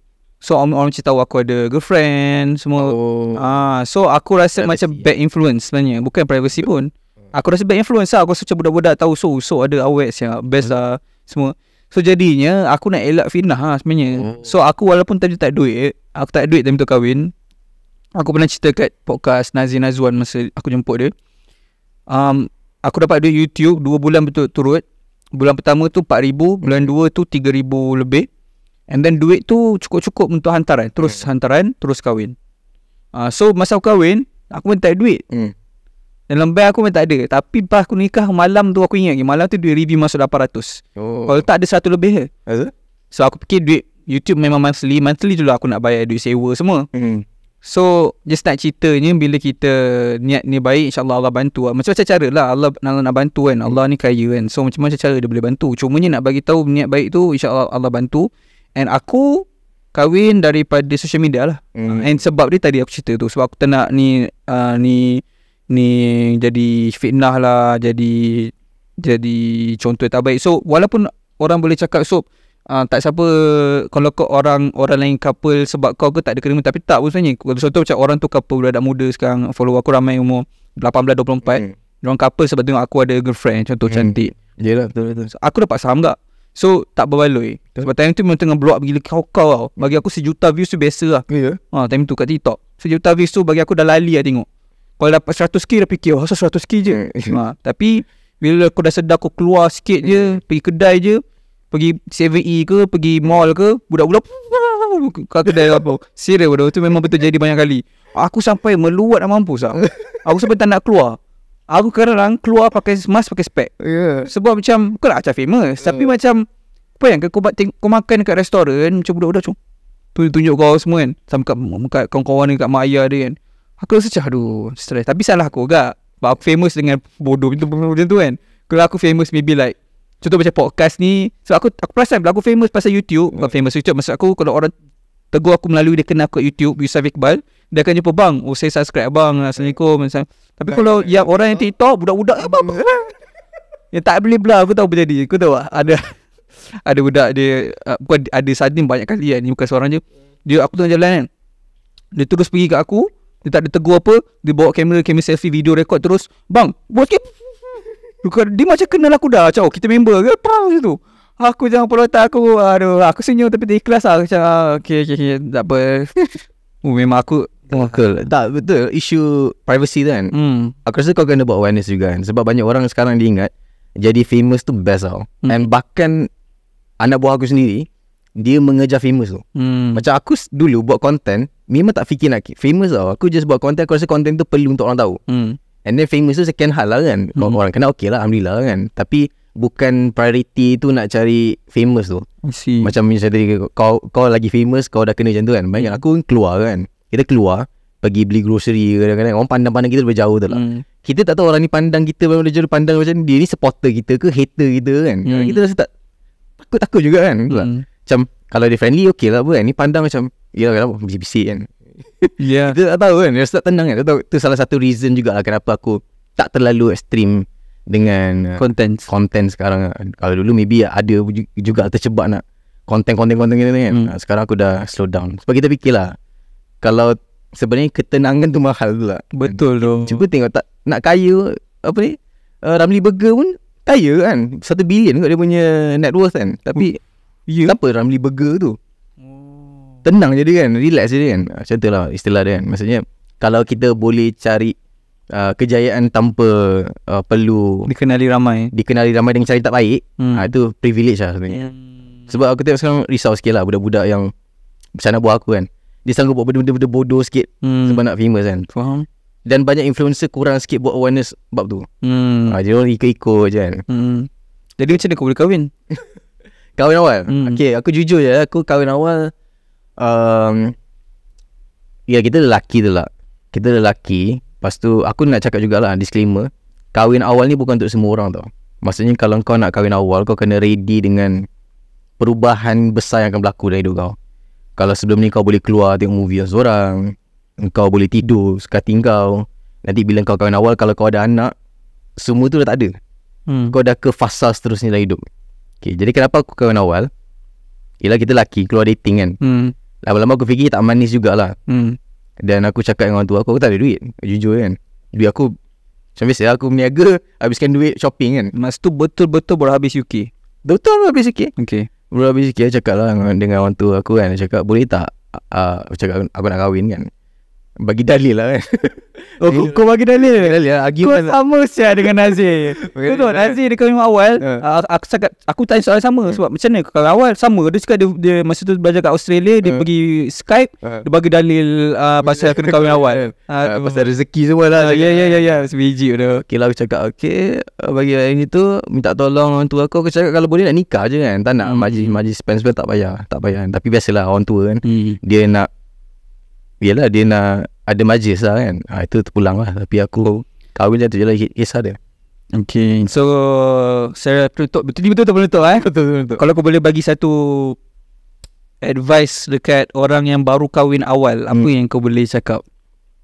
So orang orang tahu aku ada girlfriend Semua oh. Ah, oh. ha, So aku rasa privacy, macam eh. bad influence sebenarnya Bukan privacy pun Aku rasa bad influence lah Aku rasa macam budak-budak tahu So so ada awet siap Best hmm. lah semua So jadinya aku nak elak fitnah lah sebenarnya oh. So aku walaupun time tak ada duit Aku tak duit time tu kahwin Aku pernah cerita kat podcast Nazir Nazwan Masa aku jemput dia um, aku dapat duit YouTube dua bulan betul turut. Bulan pertama tu 4000, bulan hmm. dua tu 3000 lebih. And then duit tu cukup-cukup untuk hantaran, terus hmm. hantaran, terus kahwin. Uh, so masa aku kahwin, aku minta duit. Hmm. Dalam bank aku minta tak ada. Tapi lepas aku nikah malam tu aku ingat Malam tu duit review masuk 800. Oh. Kalau tak ada satu lebih ke. So aku fikir duit YouTube memang monthly. Monthly dulu lah aku nak bayar duit sewa semua. Hmm. So just nak ceritanya bila kita niat ni baik insyaAllah Allah bantu Macam-macam cara lah Allah, nak nak bantu kan hmm. Allah ni kaya kan So macam-macam cara dia boleh bantu Cuma ni nak bagi tahu niat baik tu insyaAllah Allah bantu And aku kahwin daripada social media lah mm. And sebab dia tadi aku cerita tu Sebab aku tak nak ni uh, ni ni jadi fitnah lah Jadi jadi contoh tak baik So walaupun orang boleh cakap So Uh, tak siapa kalau kau orang orang lain couple sebab kau ke tak ada kerima tapi tak pun sebenarnya kalau contoh macam orang tu couple budak muda sekarang follow aku ramai umur 18 24 hmm. orang couple sebab tengok aku ada girlfriend contoh hmm. cantik yalah betul betul so, aku dapat saham tak so tak berbaloi betul. sebab time tu memang tengah blog gila kau kau tau bagi aku sejuta views tu biasa lah ya yeah. ha, time tu kat TikTok sejuta views tu bagi aku dah lali lah tengok kalau dapat 100k dah fikir oh, 100k je hmm. ha, tapi bila aku dah sedar aku keluar sikit je hmm. pergi kedai je pergi 7E ke pergi mall ke budak-budak kat kedai apa Sire bodoh tu memang betul jadi banyak kali aku sampai meluat nak mampus ah aku sampai tak nak keluar aku kadang-kadang keluar pakai mask pakai spek yeah. sebab macam kau nak acah famous uh. tapi macam apa yang kau buat kau makan dekat restoran macam budak-budak tu tunjuk, tunjuk kau semua kan sama kat, kat kawan-kawan dekat mak ayah dia kan aku rasa macam aduh stress tapi salah aku gak? sebab famous dengan bodoh macam tu kan kalau aku famous maybe like Contoh macam podcast ni Sebab aku aku perasan Bila aku famous pasal YouTube Bukan hmm. famous YouTube Maksud aku Kalau orang tegur aku melalui Dia kenal aku kat YouTube Yusuf Iqbal Dia akan jumpa bang Oh saya subscribe bang Assalamualaikum Assalam. Tapi Dan kalau yang orang yang TikTok Budak-budak apa -apa. Hmm. Yang tak boleh belah Aku tahu apa jadi Aku tahu Ada Ada budak dia ah, Bukan ada saat Banyak kali kan ya. Bukan seorang je Dia aku tengah jalan kan Dia terus pergi kat aku Dia tak ada tegur apa Dia bawa kamera Kamera selfie video record terus Bang Buat Luka, dia macam kenal aku dah. Macam, oh, kita member ke? Perang macam tu. Aku jangan perlu aku. Aduh, aku senyum tapi tak ikhlas lah. Macam, ah, okay, okay, okay, tak apa. oh, memang aku oh, Tak betul Isu privacy tu kan mm. Aku rasa kau kena buat awareness juga kan Sebab banyak orang sekarang diingat Jadi famous tu best tau mm. And bahkan Anak buah aku sendiri Dia mengejar famous tu mm. Macam aku dulu buat content Memang tak fikir nak famous tau Aku just buat content Aku rasa content tu perlu untuk orang tahu mm. And then famous tu second hal lah kan mm Kalau orang kenal okey lah Alhamdulillah kan Tapi bukan priority tu nak cari famous tu see. Macam misalnya tadi kau, kau lagi famous kau dah kena macam tu kan Banyak mm. aku keluar kan Kita keluar pergi beli grocery kadang-kadang Orang pandang-pandang kita lebih jauh tu lah mm. Kita tak tahu orang ni pandang kita Memang dia pandang macam Dia ni supporter kita ke hater kita kan mm. Kita rasa tak takut-takut juga kan mm. Macam kalau dia friendly okey lah pun kan Ni pandang macam Yelah kadang-kadang bisik-bisik kan yeah. Kita tak tahu kan Rasa tenang kan Itu salah satu reason juga Kenapa aku Tak terlalu ekstrim Dengan uh, Content Content sekarang Kalau dulu maybe Ada juga tercebak nak Content content content gitu kan mm. Sekarang aku dah slow down Sebab kita fikirlah Kalau Sebenarnya ketenangan tu mahal tu lah Betul tu Cuba tengok tak Nak kaya Apa ni uh, Ramli Burger pun Kaya kan Satu bilion kot dia punya Net worth kan Tapi uh, hmm. yeah. Siapa Ramli Burger tu tenang jadi kan Relax jadi kan ah, Macam tu lah istilah dia kan Maksudnya Kalau kita boleh cari uh, Kejayaan tanpa uh, Perlu Dikenali ramai Dikenali ramai dengan cara tak baik hmm. uh, Itu privilege lah sebenarnya yeah. Hmm. Sebab aku tengok sekarang Risau sikit lah Budak-budak yang Macam nak buat aku kan Dia sanggup buat benda-benda bodoh sikit hmm. Sebab nak famous kan Faham Dan banyak influencer kurang sikit Buat awareness Bab tu hmm. Uh, jadi orang ikut-ikut je kan hmm. Jadi macam mana kau boleh kahwin? kahwin awal? Hmm. Okay aku jujur je Aku kahwin awal um, Ya kita lelaki tu lah Kita lelaki Lepas tu aku nak cakap jugalah disclaimer Kahwin awal ni bukan untuk semua orang tau Maksudnya kalau kau nak kahwin awal Kau kena ready dengan Perubahan besar yang akan berlaku dalam hidup kau Kalau sebelum ni kau boleh keluar tengok movie yang seorang Kau boleh tidur sekating tinggal. Nanti bila kau kahwin awal Kalau kau ada anak Semua tu dah tak ada hmm. Kau dah ke fasa seterusnya dalam hidup okay, Jadi kenapa aku kahwin awal Yelah kita lelaki keluar dating kan hmm. Lama-lama aku fikir tak manis jugalah hmm. Dan aku cakap dengan orang tua aku Aku tak ada duit Jujur kan Duit aku Macam biasa aku meniaga Habiskan duit shopping kan Masa tu betul-betul baru habis UK Betul baru habis UK Okay Baru habis UK Aku cakap lah dengan, dengan orang tua aku kan Cakap boleh tak uh, Cakap aku nak kahwin kan bagi dalil lah kan Oh kau, kau bagi dalil Dalil ya. lah Kau sama siap dengan Nazir Kau tahu ya. Nazir dia kawin awal ya. uh. Aku cakap Aku tanya soalan sama uh. Sebab macam mana Kalau awal sama Dia cakap dia, dia Masa tu belajar kat Australia Dia uh. pergi Skype uh. Dia bagi dalil uh, Pasal kena kawin awal uh, uh. Pasal rezeki semua lah ah, Ya ya ya Sebiji tu Okay lah aku cakap Okay Bagi yang itu Minta tolong orang tua aku Aku cakap kalau boleh nak nikah je kan Tak nak majlis Majlis spend sebab tak payah Tak payah Tapi biasalah orang tua kan Dia nak Yelah dia nak ada majlis lah kan ha, Itu terpulang lah Tapi aku kahwin je tu je lah kisah dia Okay So Saya penutup Betul betul betul tak penutup eh betul, betul, betul. Kalau aku boleh bagi satu Advice dekat orang yang baru kahwin awal Apa hmm. yang kau boleh cakap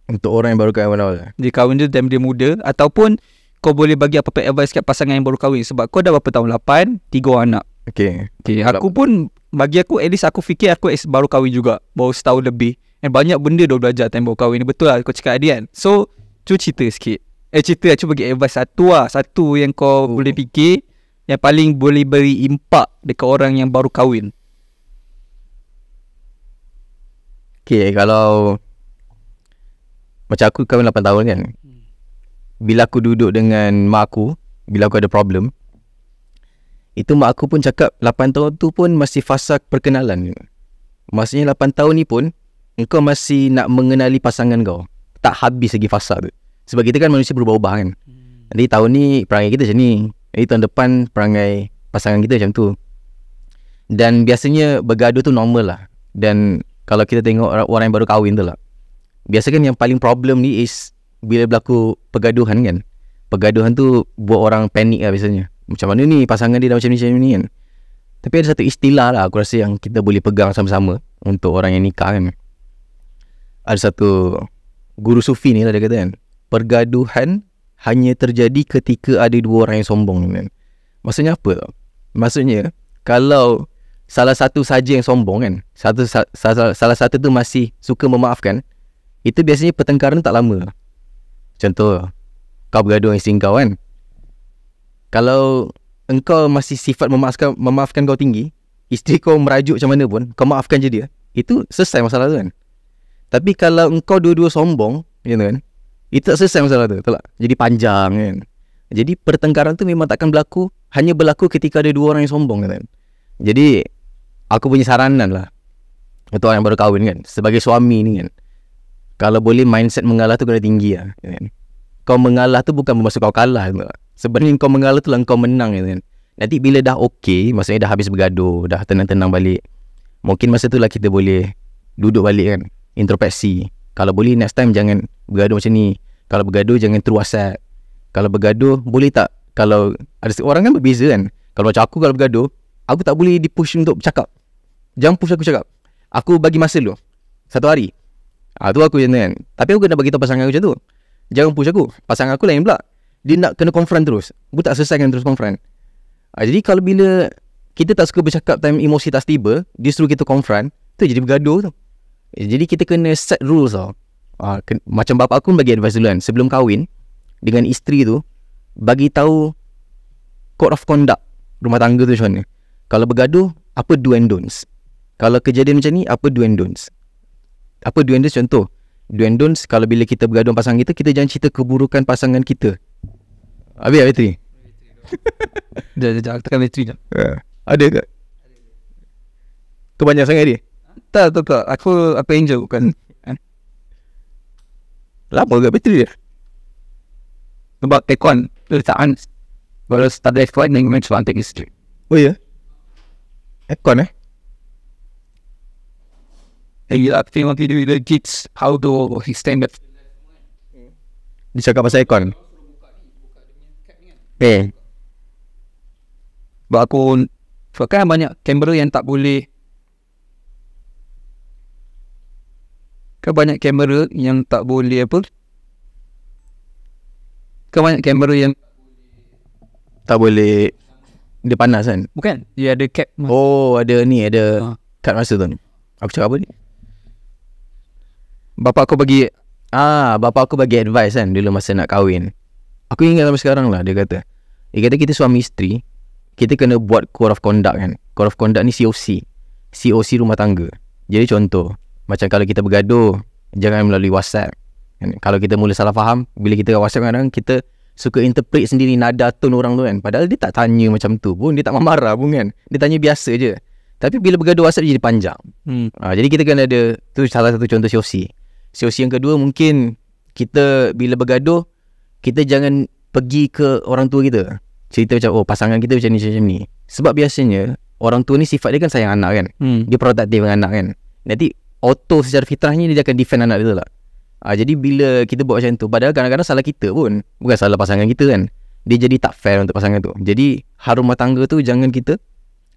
Untuk orang yang baru kahwin awal eh? Dia kahwin tu time dia muda Ataupun Kau boleh bagi apa-apa advice kat pasangan yang baru kahwin Sebab kau dah berapa tahun lapan, Tiga anak Okay, okay. Aku pun Bagi aku at least aku fikir aku baru kahwin juga Baru setahun lebih And banyak benda dia belajar tembok kahwin ni Betul lah kau cakap adik kan So Cuba cerita sikit Eh cerita lah Cuba bagi advice satu lah Satu yang kau oh. boleh fikir Yang paling boleh beri impak Dekat orang yang baru kahwin Okay kalau Macam aku kahwin 8 tahun kan hmm. Bila aku duduk dengan mak aku Bila aku ada problem itu mak aku pun cakap 8 tahun tu pun masih fasa perkenalan Maksudnya 8 tahun ni pun Engkau masih nak mengenali pasangan kau Tak habis lagi fasa tu Sebab kita kan manusia berubah-ubah kan hmm. Nanti tahun ni perangai kita macam ni Nanti tahun depan perangai pasangan kita macam tu Dan biasanya bergaduh tu normal lah Dan kalau kita tengok orang yang baru kahwin tu lah Biasa kan yang paling problem ni is Bila berlaku pergaduhan kan Pergaduhan tu buat orang panik lah biasanya Macam mana ni pasangan dia dah macam ni macam ni kan Tapi ada satu istilah lah aku rasa yang kita boleh pegang sama-sama Untuk orang yang nikah kan ada satu guru sufi ni lah dia kata kan pergaduhan hanya terjadi ketika ada dua orang yang sombong kan maksudnya apa maksudnya kalau salah satu saja yang sombong kan satu salah, salah, salah satu tu masih suka memaafkan itu biasanya pertengkaran tak lama contoh kau bergaduh dengan isteri kau kan kalau engkau masih sifat memaafkan memaafkan kau tinggi isteri kau merajuk macam mana pun kau maafkan je dia itu selesai masalah tu kan tapi kalau engkau dua-dua sombong, you kan? Itu tak selesai masalah tu, tak? Jadi panjang kan. Jadi pertengkaran tu memang takkan berlaku, hanya berlaku ketika ada dua orang yang sombong kan. Jadi aku punya saranan lah. Itu orang yang baru kahwin kan, sebagai suami ni kan. Kalau boleh mindset mengalah tu kena tinggi lah. Kan? Kau mengalah tu bukan bermaksud kau kalah. Kan? Sebenarnya kau mengalah tu lah kau menang kan. Nanti bila dah okey, maksudnya dah habis bergaduh, dah tenang-tenang balik. Mungkin masa tu lah kita boleh duduk balik kan introspeksi. Kalau boleh next time jangan bergaduh macam ni. Kalau bergaduh jangan through WhatsApp. Kalau bergaduh boleh tak? Kalau ada orang kan berbeza kan. Kalau macam aku kalau bergaduh, aku tak boleh dipush untuk bercakap. Jangan push aku cakap. Aku bagi masa dulu. Satu hari. Ah ha, tu aku macam kan. Tapi aku kena bagi tahu pasangan aku macam tu. Jangan push aku. Pasangan aku lain pula. Dia nak kena confront terus. Aku tak selesaikan terus confront. Ha, jadi kalau bila kita tak suka bercakap time emosi tak stable, dia suruh kita confront, tu jadi bergaduh tu. Eh, jadi kita kena set rules tau. Ha, ah, ke, macam bapak aku bagi advice dulu kan. Sebelum kahwin dengan isteri tu, bagi tahu code of conduct rumah tangga tu macam mana. Kalau bergaduh, apa do and don'ts? Kalau kejadian macam ni, apa do and don'ts? Apa do and don'ts contoh? Do and don'ts kalau bila kita bergaduh pasangan kita, kita jangan cerita keburukan pasangan kita. Habis habis tadi. Jangan jangan tekan letri jap. Eh, ada ke? Tu banyak sangat dia. Tak tak tak Aku apa angel bukan eh. Lama ke bateri dia Sebab aircon Dia Kalau on Baru start the aircon Dan kemudian suantik Oh ya yeah. Aircon eh Hey, you have to do the kids how to he stand up. Dia cakap pasal aircon. Eh. eh. Sebab aku sebab kan banyak kamera yang tak boleh Kan banyak kamera yang tak boleh apa Kan banyak kamera yang Tak boleh Dia panas kan Bukan Dia ada cap masa. Oh ada ni ada ha. Cap masa tu Aku cakap apa ni Bapak aku bagi Ah, bapak aku bagi advice kan dulu masa nak kahwin. Aku ingat sampai sekarang lah dia kata. Dia kata kita suami isteri, kita kena buat code of conduct kan. Code of conduct ni COC. COC rumah tangga. Jadi contoh, macam kalau kita bergaduh Jangan melalui whatsapp kan? Kalau kita mula salah faham Bila kita whatsapp kadang-kadang Kita suka interpret sendiri Nada tone orang tu kan Padahal dia tak tanya macam tu pun Dia tak marah pun kan Dia tanya biasa je Tapi bila bergaduh whatsapp Jadi panjang hmm. Aa, ha, jadi kita kena ada tu salah satu contoh COC COC yang kedua mungkin Kita bila bergaduh Kita jangan pergi ke orang tua kita Cerita macam Oh pasangan kita macam ni macam ni Sebab biasanya Orang tua ni sifat dia kan sayang anak kan hmm. Dia protektif dengan anak kan Nanti auto secara fitrahnya dia akan defend anak dia lah. Ha, jadi bila kita buat macam tu, padahal kadang-kadang salah kita pun, bukan salah pasangan kita kan. Dia jadi tak fair untuk pasangan tu. Jadi harum rumah tangga tu jangan kita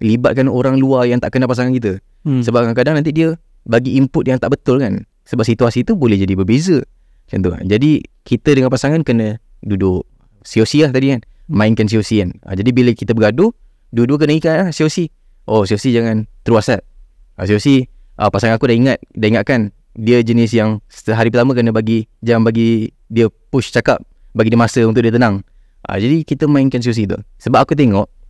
libatkan orang luar yang tak kenal pasangan kita. Hmm. Sebab kadang-kadang nanti dia bagi input yang tak betul kan. Sebab situasi tu boleh jadi berbeza. Macam tu. Jadi kita dengan pasangan kena duduk COC lah tadi kan. Hmm. Mainkan COC kan. Ha, jadi bila kita bergaduh, dua-dua kena ikat lah COC. Oh COC jangan teruas lah. Ha, COC uh, ah, pasangan aku dah ingat dah ingat kan? dia jenis yang sehari pertama kena bagi jangan bagi dia push cakap bagi dia masa untuk dia tenang uh, jadi kita mainkan situasi tu sebab aku tengok